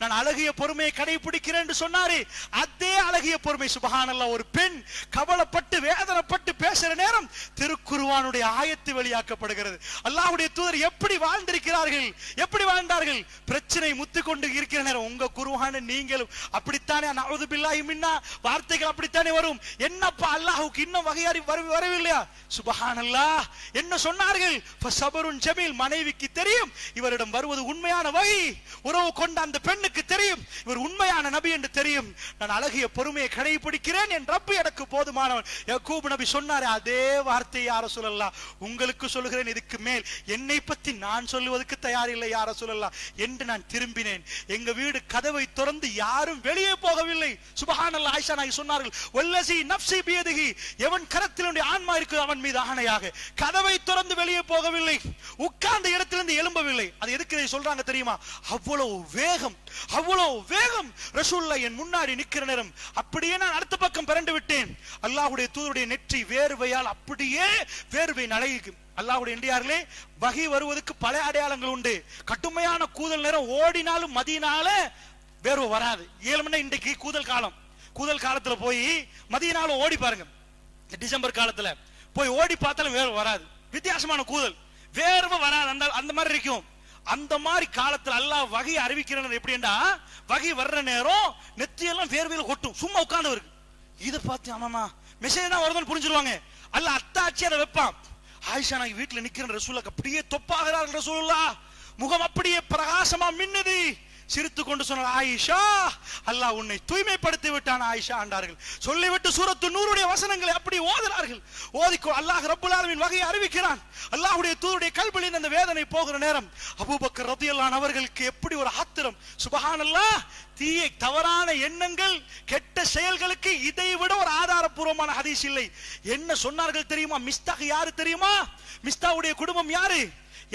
நான் அழகிய பொறுமையை கடைபிடிக்கிறேன் என்று சொன்னாரே அதே அழகிய பொறுமை சுபஹானல்லா ஒரு பெண் கவலைப்பட்டு வேதனைப்பட்டு பேசுற நேரம் திருக்குருவானுடைய ஆயத்து வெளியாக்கப்படுகிறது அல்லாவுடைய தூதர் எப்படி வாழ்ந்திருக்கிறார்கள் எப்படி வாழ்ந்தார்கள் பிரச்சனை முத்து கொண்டு இருக்கிற உங்க குருவான நீங்களும் அப்படித்தானே வார்த்தைகள் அப்படித்தானே வரும் என்னப்பா அல்லாஹுக்கு இன்னும் வகையாரி வர வரவில்லையா சுபஹானல்லா என்ன சொன்னார்கள் ஜமீல் மனைவிக்கு தெரியும் இவரிடம் வருவது உண்மையான வகை உறவு கொண்ட அந்த பெண்ணுக்கு தெரியும் இவர் உண்மையான நபி என்று தெரியும் நான் அழகிய பொறுமையை கடைபிடிக்கிறேன் என் ரப்பு எனக்கு போதுமானவன் யக்கூப் நபி சொன்னாரே அதே வார்த்தை யார சொல்லலாம் உங்களுக்கு உங்களுக்கு சொல்லுகிறேன் இதுக்கு மேல் என்னை பத்தி நான் சொல்லுவதற்கு தயார் இல்லை யார சொல்லலாம் என்று நான் திரும்பினேன் எங்க வீடு கதவை திறந்து யாரும் வெளியே போகவில்லை ஆயிஷா நாய் சொன்னார்கள் எவன் கரத்தில் ஆன்மா இருக்கு அவன் மீது ஆணையாக கதவை திறந்து வெளியே போகவில்லை உட்கார்ந்த இடத்திலிருந்து எழும்பவில்லை அது எதுக்கு சொல்றாங்க தெரியுமா அவ்வளவு வேகம் அவ்வளவு வேகம் என் முன்னாடி நிக்கிற நேரம் அப்படியே நான் அடுத்த பக்கம் பிறண்டு விட்டேன் அல்லாஹுடைய தூதருடைய நெற்றி வேர்வையால் அப்படியே வேர்வை நடைக்கும் அல்லாவுடைய இந்தியாரிலே வகி வருவதற்கு பல அடையாளங்கள் உண்டு கட்டுமையான கூதல் நேரம் ஓடினாலும் மதியினால வேர்வை வராது மணி இன்றைக்கு கூதல் காலம் கூதல் காலத்துல போய் மதியினால ஓடி பாருங்க டிசம்பர் காலத்துல போய் ஓடி பார்த்தாலும் வேர்வை வராது வித்தியாசமான கூதல் வேர்வை வராது அந்த அந்த மாதிரி இருக்கும் அந்த மாதிரி காலத்துல அல்லாஹ் வகை அறிவிக்கிறார் எப்படின்னா வகை வர்ற நேரம் நெத்தியெல்லாம் வேர்வையில் கொட்டும் சும்மா உட்கார்ந்து இருக்கு இதை பார்த்து ஆமாமா மெசேஜ் தான் வருதுன்னு புரிஞ்சிருவாங்க அல்ல அத்தாச்சி அதை வைப்பான் ஆயிஷா நான் வீட்டில் நிற்கிறேன் ரசூலுக்கு அப்படியே தொப்பாகிறார்கள் ரசூலா முகம் அப்படியே பிரகாசமா மின்னுது சிரித்து கொண்டு சொன்னார் ஆயிஷா அல்லாஹ் உன்னை தூய்மைப்படுத்தி விட்டான் ஆயிஷா ஆண்டார்கள் சொல்லிவிட்டு சூரத்து நூறுடைய வசனங்களை அப்படி ஓதினார்கள் ஓதிக்கோ அல்லாஹ் ரபுல்லாலுவின் வகையை அறிவிக்கிறான் அல்லாஹுடைய தூருடைய கல்வியின் அந்த வேதனை போகிற நேரம் அபூபக்கர் ரத்தியல்லான் அவர்களுக்கு எப்படி ஒரு ஆத்திரம் சுபஹானல்லா தீய தவறான எண்ணங்கள் கெட்ட செயல்களுக்கு இதை விட ஒரு ஆதாரபூர்வமான ஹதீஸ் இல்லை என்ன சொன்னார்கள் தெரியுமா மிஸ்தாக யாரு தெரியுமா மிஸ்தாவுடைய குடும்பம் யாரு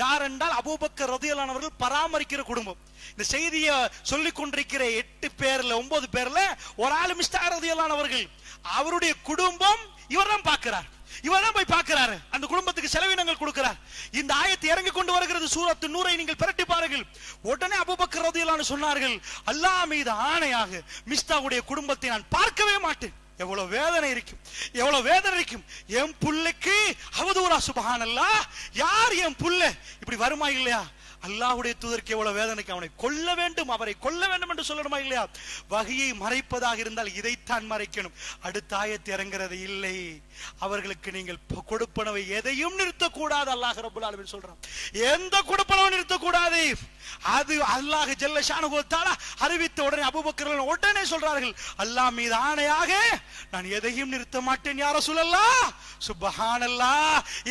யார் என்றால் அபூபக்கர் ரதியலானவர்கள் பராமரிக்கிற குடும்பம் இந்த செய்தியை சொல்லிக் கொண்டிருக்கிற எட்டு பேர்ல ஒன்பது பேர்ல ஒரு ஆள் மிஸ்டர் ரதியலானவர்கள் அவருடைய குடும்பம் இவர் தான் பார்க்கிறார் இவர் தான் போய் பார்க்கிறாரு அந்த குடும்பத்துக்கு செலவினங்கள் கொடுக்கிறார் இந்த ஆயத்தை இறங்கி கொண்டு வருகிறது சூரத்து நூறை நீங்கள் பிரட்டி பாருங்கள் உடனே அபுபக்கர் ரதியலான்னு சொன்னார்கள் அல்லா மீது ஆணையாக மிஸ்தாவுடைய குடும்பத்தை நான் பார்க்கவே மாட்டேன் எவ்வளவு வேதனை இருக்கும் எவ்வளவு வேதனை இருக்கும் என் புள்ளைக்கு அவதூறா அல்ல யார் என் புள்ள இப்படி வருமா இல்லையா அல்லாஹுடைய தூதருக்கு எவ்வளவு வேதனைக்கு அவனை கொல்ல வேண்டும் அவரை கொல்ல வேண்டும் என்று சொல்லணுமா இல்லையா வகையை மறைப்பதாக இருந்தால் இதைத்தான் மறைக்கணும் அடுத்த ஆயத்தை இறங்குறது இல்லை அவர்களுக்கு நீங்கள் கொடுப்பனவை எதையும் நிறுத்தக்கூடாது அல்லாஹ் ரபுல் ஆலமின் சொல்றான் எந்த கொடுப்பனவும் நிறுத்தக்கூடாது அது அல்லாஹ் ஜெல்ல சானுகோத்தால அறிவித்த உடனே அபுபக்கர்கள் உடனே சொல்றார்கள் அல்லாஹ் மீது ஆணையாக நான் எதையும் நிறுத்த மாட்டேன் யார சொல்லலா சுபஹானல்லா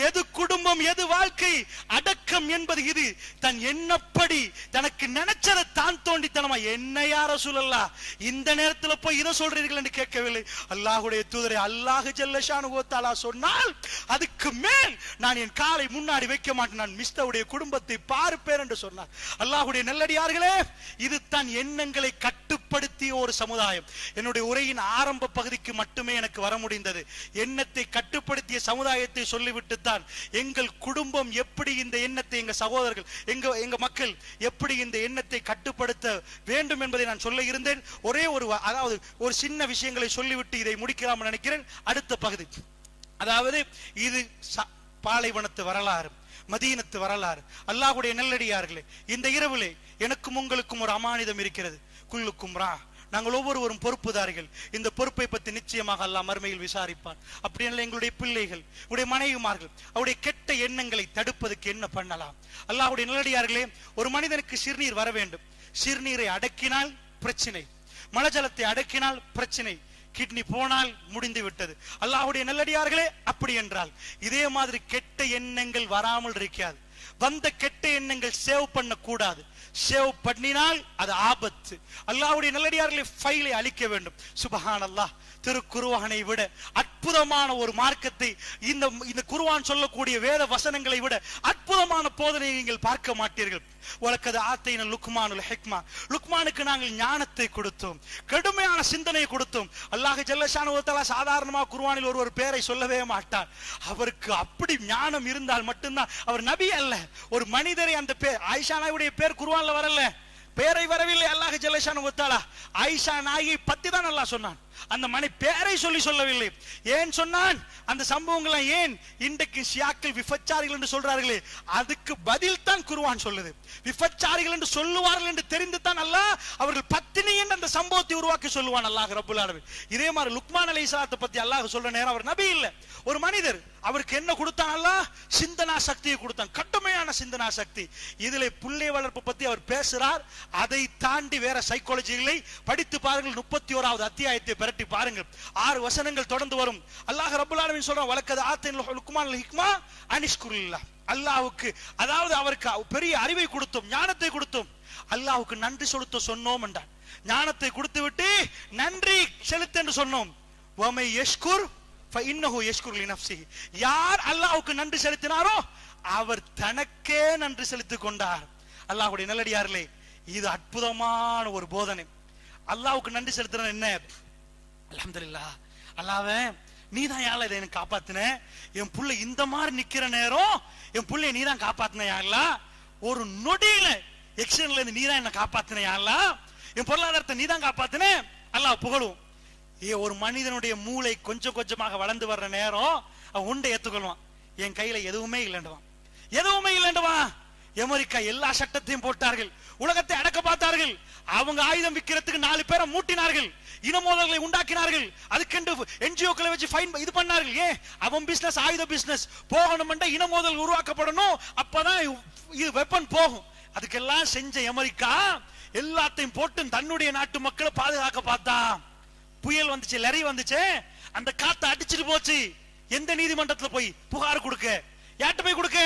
எது குடும்பம் எது வாழ்க்கை அடக்கம் என்பது இது தன் என்னப்படி தனக்கு நினைச்சதை தான் தோண்டித்தனமா என்ன யார சூழல்லா இந்த நேரத்துல போய் இதை சொல்றீர்கள் என்று கேட்கவில்லை அல்லாஹுடைய தூதரை அல்லாஹு ஜல்லஷானு சொன்னால் அதுக்கு மேல் நான் என் காலை முன்னாடி வைக்க மாட்டேன் நான் மிஸ்தவுடைய குடும்பத்தை பார்ப்பேன் என்று சொன்னார் அல்லாஹுடைய நல்லடியார்களே இது தான் எண்ணங்களை கட்டுப்படுத்திய ஒரு சமுதாயம் என்னுடைய உரையின் ஆரம்ப பகுதிக்கு மட்டுமே எனக்கு வர முடிந்தது எண்ணத்தை கட்டுப்படுத்திய சமுதாயத்தை சொல்லிவிட்டு தான் எங்கள் குடும்பம் எப்படி இந்த எண்ணத்தை எங்க சகோதரர்கள் எங்க எங்க எங்க மக்கள் எப்படி இந்த எண்ணத்தை கட்டுப்படுத்த வேண்டும் என்பதை நான் சொல்ல இருந்தேன் ஒரே ஒரு அதாவது ஒரு சின்ன விஷயங்களை சொல்லிவிட்டு இதை முடிக்கலாம் நினைக்கிறேன் அடுத்த பகுதி அதாவது இது பாலைவனத்து வரலாறு மதீனத்து வரலாறு அல்லாஹுடைய நெல்லடியார்களே இந்த இரவிலே எனக்கும் உங்களுக்கும் ஒரு அமானிதம் இருக்கிறது குள்ளுக்கும் ரா நாங்கள் ஒவ்வொருவரும் பொறுப்புதாரிகள் இந்த பொறுப்பை பற்றி நிச்சயமாக அல்லா மறுமையில் விசாரிப்பார் அப்படி இல்லை எங்களுடைய பிள்ளைகள் உடைய மனைவிமார்கள் அவருடைய கெட்ட எண்ணங்களை தடுப்பதற்கு என்ன பண்ணலாம் அல்லாவுடைய நிலடியார்களே ஒரு மனிதனுக்கு சிறுநீர் வர வேண்டும் சிறுநீரை அடக்கினால் பிரச்சனை மலஜலத்தை அடக்கினால் பிரச்சனை கிட்னி போனால் முடிந்து விட்டது அல்லாஹுடைய நல்லடியார்களே அப்படி என்றால் இதே மாதிரி கெட்ட எண்ணங்கள் வராமல் இருக்காது வந்த கெட்ட எண்ணங்கள் சேவ் பண்ண கூடாது சேவ் பண்ணினால் அது ஆபத்து அல்லாவுடைய நல்லடியார்களை ஃபைலை அழிக்க வேண்டும் சுபஹான் அல்லாஹ் திருக்குருவானை விட அற்புதமான ஒரு மார்க்கத்தை இந்த இந்த குருவான் சொல்லக்கூடிய வேத வசனங்களை விட அற்புதமான போதனை நீங்கள் பார்க்க மாட்டீர்கள் உலக்கது ஆத்தையின லுக்மான் ஹிக்மா லுக்மானுக்கு நாங்கள் ஞானத்தை கொடுத்தோம் கடுமையான சிந்தனையை கொடுத்தோம் அல்லாஹ் ஜல்லஷான ஒருத்தலா சாதாரணமாக குருவானில் ஒரு ஒரு பேரை சொல்லவே மாட்டார் அவருக்கு அப்படி ஞானம் இருந்தால் மட்டும்தான் அவர் நபி அல்ல ஒரு மனிதரை அந்த பேர் ஆயிஷா நாயுடைய பேர் குருவான்ல வரல பேரை வரவில்லை அல்லாஹ் ஜல்லஷான ஒருத்தாளா ஆயிஷா நாயை பத்தி தான் நல்லா சொன்னான் அந்த மனை பேரை சொல்லி சொல்லவில்லை ஏன் சொன்னான் அந்த சம்பவங்கள் ஏன் இன்றைக்கு ஷியாக்கள் விபச்சாரிகள் என்று சொல்றார்களே அதுக்கு பதில் தான் குருவான் சொல்லுது விபச்சாரிகள் என்று சொல்லுவார்கள் என்று தெரிந்து தான் அல்ல அவர்கள் பத்தினி என்று அந்த சம்பவத்தை உருவாக்கி சொல்லுவான் அல்லாஹ் ரபுல் ஆலமின் இதே மாதிரி லுக்மான் அலி இஸ்லாத்தை பத்தி அல்லாஹ் சொல்ற நேரம் அவர் நபி இல்லை ஒரு மனிதர் அவருக்கு என்ன கொடுத்தான் அல்ல சிந்தனா சக்தியை கொடுத்தான் கட்டுமையான சிந்தனா சக்தி இதுல புள்ளை வளர்ப்பு பத்தி அவர் பேசுறார் அதை தாண்டி வேற சைக்காலஜிகளை படித்து பாருங்கள் முப்பத்தி ஓராவது அத்தியாயத்தை பிரட்டி பாருங்க ஆறு வசனங்கள் தொடர்ந்து வரும் அல்லாஹ் ரபுல்லாலுமின் சொல்றான் வழக்கது ஆத்தின் லுக்குமான் ஹிக்மா அனிஷ்குருல்லா அல்லாஹுக்கு அதாவது அவருக்கு பெரிய அறிவை கொடுத்தோம் ஞானத்தை கொடுத்தோம் அல்லாஹுக்கு நன்றி செலுத்த சொன்னோம் என்றான் ஞானத்தை கொடுத்து விட்டு நன்றி செலுத்து என்று சொன்னோம் வமை யஷ்குர் இன்னஹு யஷ்குர் லினப்சி யார் அல்லாஹுக்கு நன்றி செலுத்தினாரோ அவர் தனக்கே நன்றி செலுத்திக் கொண்டார் அல்லாஹுடைய நல்லடியார்களே இது அற்புதமான ஒரு போதனை அல்லாவுக்கு நன்றி செலுத்தினார் என்ன அலமதுல்லா அல்லாவே நீ தான் யாழ இதை எனக்கு காப்பாத்தின என் புள்ள இந்த மாதிரி நிக்கிற நேரம் என் புள்ளைய நீ தான் காப்பாத்தின யாருலா ஒரு நொடியில எக்ஷன்ல இருந்து நீ தான் என்ன காப்பாத்தின யாருலா என் பொருளாதாரத்தை நீ தான் காப்பாத்தின அல்லாஹ் புகழும் ஏ ஒரு மனிதனுடைய மூளை கொஞ்சம் கொஞ்சமாக வளர்ந்து வர்ற நேரம் அவன் உண்டை ஏத்துக்கொள்வான் என் கையில எதுவுமே இல்லைண்டுவான் எதுவுமே இல்லைண்டுவான் எமரிக்கா எல்லா சட்டத்தையும் போட்டார்கள் உலகத்தை அடக்க பார்த்தார்கள் அவங்க ஆயுதம் விற்கிறதுக்கு நாலு பேரை மூட்டினார்கள் இன மோதல்களை உண்டாக்கினார்கள் அதுக்கென்று என்ஜிஓக்களை வச்சு ஃபைன் இது பண்ணார்கள் ஏன் அவன் பிசினஸ் ஆயுத பிசினஸ் போகணும்ன்ற இன மோதல் உருவாக்கப்படணும் அப்பதான் இது வெப்பன் போகும் அதுக்கெல்லாம் செஞ்ச அமெரிக்கா எல்லாத்தையும் போட்டு தன்னுடைய நாட்டு மக்களை பாதுகாக்க பார்த்தா புயல் வந்துச்சு லரி வந்துச்சு அந்த காத்த அடிச்சிட்டு போச்சு எந்த நீதிமன்றத்துல போய் புகார் கொடுக்க யார்கிட்ட போய் கொடுக்க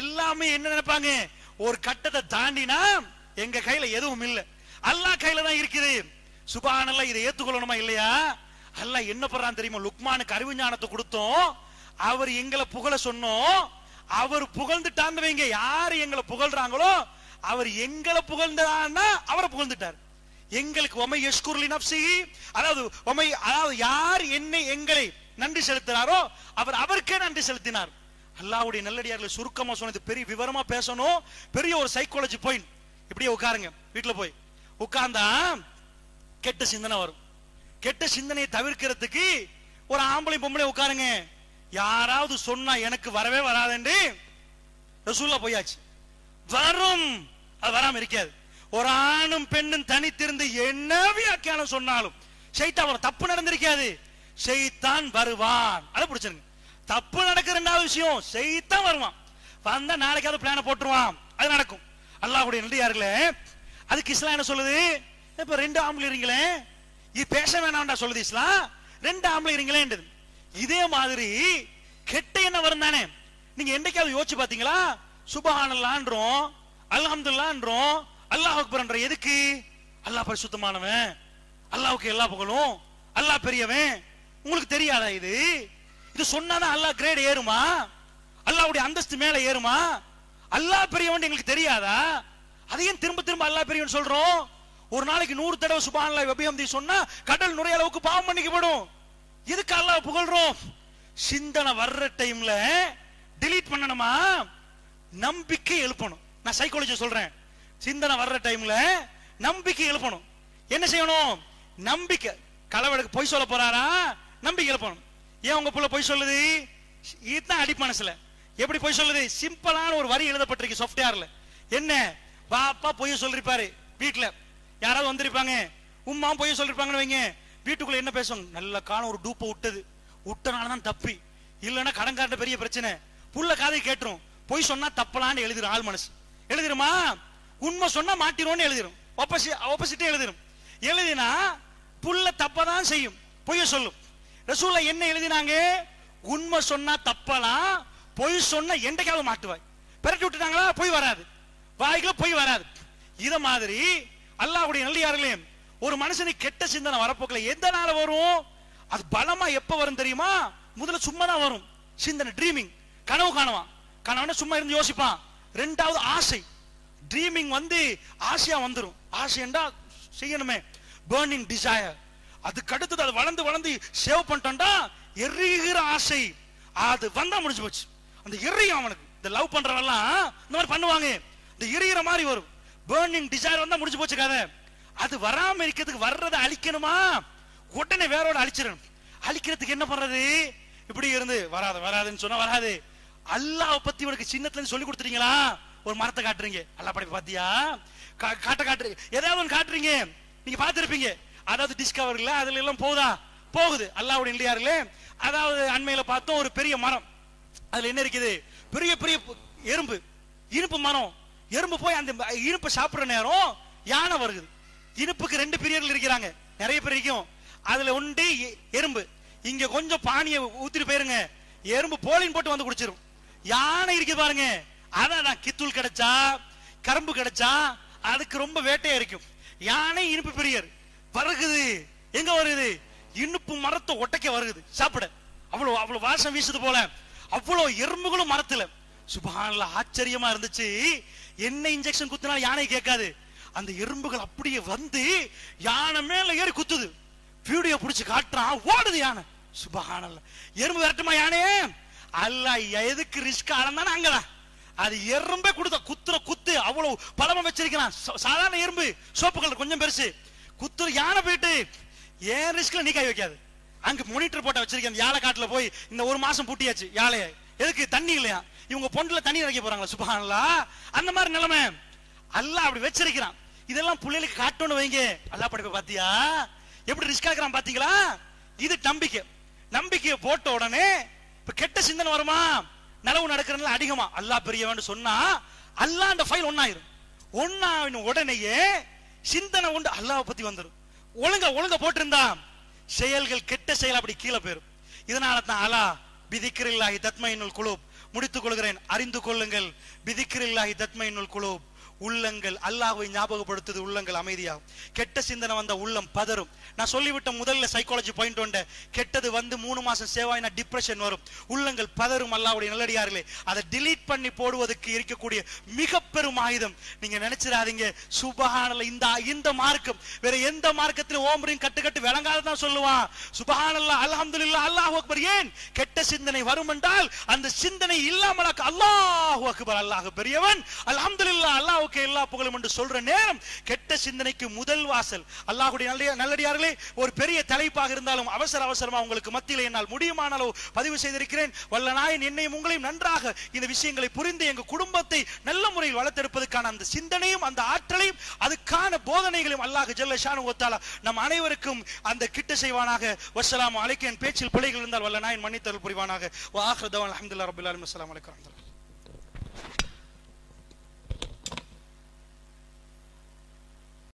எல்லாமே என்ன நினைப்பாங்க ஒரு கட்டத்தை தாண்டினா எங்க கையில எதுவும் இல்ல அல்லா கையில தான் இருக்குது சுபானல்ல இதை ஏத்துக்கொள்ளணுமா இல்லையா அல்ல என்ன பண்றான் தெரியுமா லுக்மானுக்கு அறிவு ஞானத்தை கொடுத்தோம் அவர் எங்களை புகழ சொன்னோம் அவர் புகழ்ந்துட்டாங்க யாரு எங்களை புகழ்றாங்களோ அவர் எங்களை புகழ்ந்தான்னா அவரை புகழ்ந்துட்டார் எங்களுக்கு உமை எஸ்குர்லி நப்சி அதாவது உமை அதாவது யார் என்னை எங்களை நன்றி செலுத்தினாரோ அவர் அவருக்கே நன்றி செலுத்தினார் அல்லாவுடைய நல்லடியார்கள் சுருக்கமாக சொன்னது பெரிய விவரமாக பேசணும் பெரிய ஒரு சைக்காலஜி பாயிண்ட் இப்படியே உட்காருங்க வீட்டில் போய் உட்கார்ந்தா கெட்ட சிந்தனை வரும் கெட்ட சிந்தனையை தவிர்க்கிறதுக்கு ஒரு ஆம்பளை பொம்பளை உட்காருங்க யாராவது சொன்னா எனக்கு வரவே வராதுண்டு ரசூல்லா போயாச்சு வரும் அது வராம இருக்காது ஒரு ஆணும் பெண்ணும் தனித்திருந்து என்ன வியாக்கியானம் சொன்னாலும் சைத்தான் தப்பு நடந்திருக்காது செய்தான் வருவான் அதை பிடிச்சிருங்க தப்பு நடக்கிற ரெண்டாவது விஷயம் செய்தான் வருவான் வந்தா நாளைக்காவது பிளான போட்டுருவான் அது நடக்கும் அல்லாஹுடைய நன்றியார்களே அதுக்கு இஸ்லாம் என்ன சொல்லுது இப்ப ரெண்டு ஆம்பளை இருங்களே இது பேச வேணாம்டா சொல்லுது இஸ்லாம் ரெண்டு ஆம்பளை இருங்களேன்றது இதே மாதிரி கெட்ட என்ன வரும் தானே நீங்க என்னைக்காவது யோசிச்சு பாத்தீங்களா சுபஹானல்லான்றோம் அல்ஹம்துல்லான்றோம் அல்லாஹ் அக்பர்ன்ற எதுக்கு அல்லாஹ் பரிசுத்தமானவன் அல்லாஹ்வுக்கு எல்லா புகழும் அல்லாஹ் பெரியவன் உங்களுக்கு தெரியாதா இது இது சொன்னாதான் அல்லாஹ் கிரேட் ஏறுமா அல்லாவுடைய அந்தஸ்து மேல ஏறுமா அல்லாஹ் பெரியவன் எங்களுக்கு தெரியாதா அதையும் திரும்ப திரும்ப அல்லாஹ் பெரியவன் சொல்றோம் ஒரு நாளைக்கு நூறு தடவை சுபான்லா அபிஹம்தி சொன்னா கடல் நுரைய அளவுக்கு பாவம் பண்ணிக்கப்படும் எதுக்கு அல்லாஹ் புகழ்றோம் சிந்தனை வர்ற டைம்ல டிலீட் பண்ணணுமா நம்பிக்கை எழுப்பணும் நான் சைக்காலஜி சொல்றேன் சிந்தனை வர்ற டைம்ல நம்பிக்கை எழுப்பணும் என்ன செய்யணும் நம்பிக்கை கலவெடுக்கு பொய் சொல்ல போறாரா நம்பிக்கை எழுப்பணும் ஏன் உங்க புள்ள போய் சொல்லுது இதுதான் அடி மனசுல எப்படி போய் சொல்லுது சிம்பிளான ஒரு வரி எழுதப்பட்டிருக்கு சாஃப்ட்வேர்ல என்ன பாப்பா போய் சொல்லிருப்பாரு வீட்டுல யாராவது வந்திருப்பாங்க உமாவும் போய் சொல்லிருப்பாங்கன்னு வைங்க வீட்டுக்குள்ள என்ன பேசும் நல்ல காலம் ஒரு டூப்பை விட்டது விட்டனால தான் தப்பி இல்லைன்னா கடன்கார்ட்ட பெரிய பிரச்சனை புள்ள காதை கேட்டுரும் பொய் சொன்னா தப்பலான்னு எழுதிரும் ஆள் மனசு எழுதிருமா உண்மை சொன்னா மாட்டிரும்னு எழுதிரும் ஆப்போசிட் ஆப்போசிட்டே எழுதிரும் எழுதினா புள்ள தப்பதான் செய்யும் பொய்ய சொல்லும் ரசூல என்ன எழுதினாங்க உண்மை சொன்னா தப்பலாம் பொய் சொன்னா என்றைக்காவது மாட்டுவாய் பெரட்டி விட்டுட்டாங்களா பொய் வராது வாய்க்குள்ள பொய் வராது இத மாதிரி அல்லாவுடைய நல்லியார்களே ஒரு மனுஷனுக்கு கெட்ட சிந்தனை வரப்போக்கில் எந்த நாள வரும் அது பலமா எப்ப வரும் தெரியுமா முதல்ல சும்மா தான் வரும் சிந்தனை ட்ரீமிங் கனவு காணுவான் கனவுனா சும்மா இருந்து யோசிப்பான் ரெண்டாவது ஆசை ட்ரீமிங் வந்து ஆசையா வந்துடும் ஆசைண்டா செய்யணுமே பேர்னிங் டிசையர் அதுக்கு அடுத்தது அது வளர்ந்து வளர்ந்து சேவ் பண்ணிட்டோம்டா எரிகிற ஆசை அது வந்தா முடிஞ்சு போச்சு அந்த எரியும் அவனுக்கு இந்த லவ் பண்றவெல்லாம் இந்த மாதிரி பண்ணுவாங்க இந்த எரியிற மாதிரி வரும் பேர்னிங் டிசைர் வந்தா முடிஞ்சு போச்சு கதை அது வராம இருக்கிறதுக்கு வர்றதை அழிக்கணுமா உடனே வேறோட அழிச்சிடணும் அழிக்கிறதுக்கு என்ன பண்றது இப்படி இருந்து வராது வராதுன்னு சொன்னா வராது அல்லாஹ் பத்தி உனக்கு சின்னத்துல சொல்லி கொடுத்துறீங்களா ஒரு மரத்தை காட்டுறீங்க அல்லா படைப்பு பாத்தியா காட்ட காட்டுறீங்க ஏதாவது ஒன்று காட்டுறீங்க நீங்க பார்த்துருப்பீங்க அதாவது இல்ல அதுல எல்லாம் போதா போகுது அல்லாவுடைய இல்லையாருல அதாவது அண்மையில பார்த்தோம் ஒரு பெரிய மரம் அதுல என்ன இருக்குது பெரிய பெரிய எறும்பு இனிப்பு மரம் எறும்பு போய் அந்த இனிப்பு சாப்பிடுற நேரம் யானை வருது இனிப்புக்கு ரெண்டு பிரியர்கள் இருக்கிறாங்க நிறைய பேர் இருக்கும் அதுல ஒன்று எறும்பு இங்க கொஞ்சம் பானியை ஊத்திட்டு போயிருங்க எறும்பு போலின் போட்டு வந்து குடிச்சிரும் யானை இருக்கு பாருங்க அதான் கித்துள் கிடைச்சா கரும்பு கிடைச்சா அதுக்கு ரொம்ப வேட்டையா இருக்கும் யானை இனிப்பு பிரியர் பறகுது எங்க வருது இனிப்பு மரத்தை ஒட்டைக்க வருது சாப்பிட அவ்வளவு அவ்வளவு வாசம் வீசுது போல அவ்வளவு எறும்புகளும் மரத்துல சுபான்ல ஆச்சரியமா இருந்துச்சு என்ன இன்ஜெக்ஷன் குத்துனா யானை கேட்காது அந்த எறும்புகள் அப்படியே வந்து யானை மேல ஏறி குத்துது வீடியோ புடிச்சு காட்டுறான் ஓடுது யானை சுபஹானல்ல எறும்பு வரட்டுமா யானையே அல்ல எதுக்கு ரிஸ்க் ஆனந்தானே அங்கதான் அது எறும்பே கொடுத்த குத்துற குத்து அவ்வளவு பலமா வச்சிருக்கிறான் சாதாரண எறும்பு சோப்பு கலர் கொஞ்சம் பெருசு குத்தூர் யானை போயிட்டு ஏன் ரிஸ்க்ல நீ கை வைக்காது அங்க மோனிட்டர் போட்ட வச்சிருக்கேன் யாழை காட்டுல போய் இந்த ஒரு மாசம் பூட்டியாச்சு யாழைய எதுக்கு தண்ணி இல்லையா இவங்க பொண்டுல தண்ணி இறக்கி போறாங்களா சுபான்லா அந்த மாதிரி நிலைமை அல்ல அப்படி வச்சிருக்கிறான் இதெல்லாம் பிள்ளைகளுக்கு காட்டணும்னு வைங்க அல்லா படிப்பை பாத்தியா எப்படி ரிஸ்க் ஆகிறான் பாத்தீங்களா இது நம்பிக்கை நம்பிக்கையை போட்ட உடனே இப்ப கெட்ட சிந்தனை வருமா நிலவு நடக்கிறதுல அதிகமா அல்லா பெரியவன் சொன்னா அல்லா அந்த ஃபைல் ஒன்னாயிரும் ஒன்னாவின் உடனேயே சிந்தனை உண்டு அல்லாவை பத்தி வந்துடும் ஒழுங்க ஒழுங்க போட்டிருந்தா செயல்கள் கெட்ட செயல் அப்படி கீழே போயிரும் இதனால தான் அலா பிதிக்கிரில்லாஹி தத்மையினுள் குழு முடித்துக் கொள்கிறேன் அறிந்து கொள்ளுங்கள் பிதிக்கிரில்லாஹி தத்மையினுள் குழு உள்ளங்கள் அல்லாஹுவை ஞாபகப்படுத்துது உள்ளங்கள் அமைதியாகும் கெட்ட சிந்தனை வந்த உள்ளம் பதறும் நான் சொல்லிவிட்ட முதல்ல சைக்காலஜி பாயிண்ட் ஒன்ற கெட்டது வந்து மூணு மாசம் சேவாயினா டிப்ரெஷன் வரும் உள்ளங்கள் பதறும் அல்லாவுடைய நல்லடியார்களே அதை டிலீட் பண்ணி போடுவதற்கு இருக்கக்கூடிய மிக பெரும் ஆயுதம் நீங்க நினைச்சிடாதீங்க சுபஹானல்ல இந்த இந்த மார்க்கம் வேற எந்த மார்க்கத்திலும் கட்டு கட்டுக்கட்டு விளங்காததான் சொல்லுவான் சுபஹானல்லா அல்ஹம்துலில்லா அல்லாஹ் அக்பர் ஏன் கெட்ட சிந்தனை வரும் என்றால் அந்த சிந்தனை இல்லாமல் அல்லாஹ் அக்பர் அல்லாஹ் பெரியவன் அல்ஹம்துலில்லா அல்லாஹ் வாழ்க்கை எல்லா புகழும் என்று சொல்ற நேரம் கெட்ட சிந்தனைக்கு முதல் வாசல் அல்லாஹுடைய நல்ல நல்லடியார்களே ஒரு பெரிய தலைப்பாக இருந்தாலும் அவசர அவசரமா உங்களுக்கு மத்தியில் என்னால் முடியுமானாலோ பதிவு செய்திருக்கிறேன் வல்ல நாயன் என்னையும் உங்களையும் நன்றாக இந்த விஷயங்களை புரிந்து எங்க குடும்பத்தை நல்ல முறையில் வளர்த்தெடுப்பதற்கான அந்த சிந்தனையும் அந்த ஆற்றலையும் அதுக்கான போதனைகளையும் அல்லாஹ் ஷானு ஒத்தாலா நம் அனைவருக்கும் அந்த கிட்ட செய்வானாக வசலாம் அழைக்க என் பேச்சில் பிள்ளைகள் இருந்தால் வல்ல நாயன் மன்னித்தல் புரிவானாக வாஹ்ரதவன் அஹமதுல்லா ரபுல்லாலும் அஸ்லாம் வலைக்கம்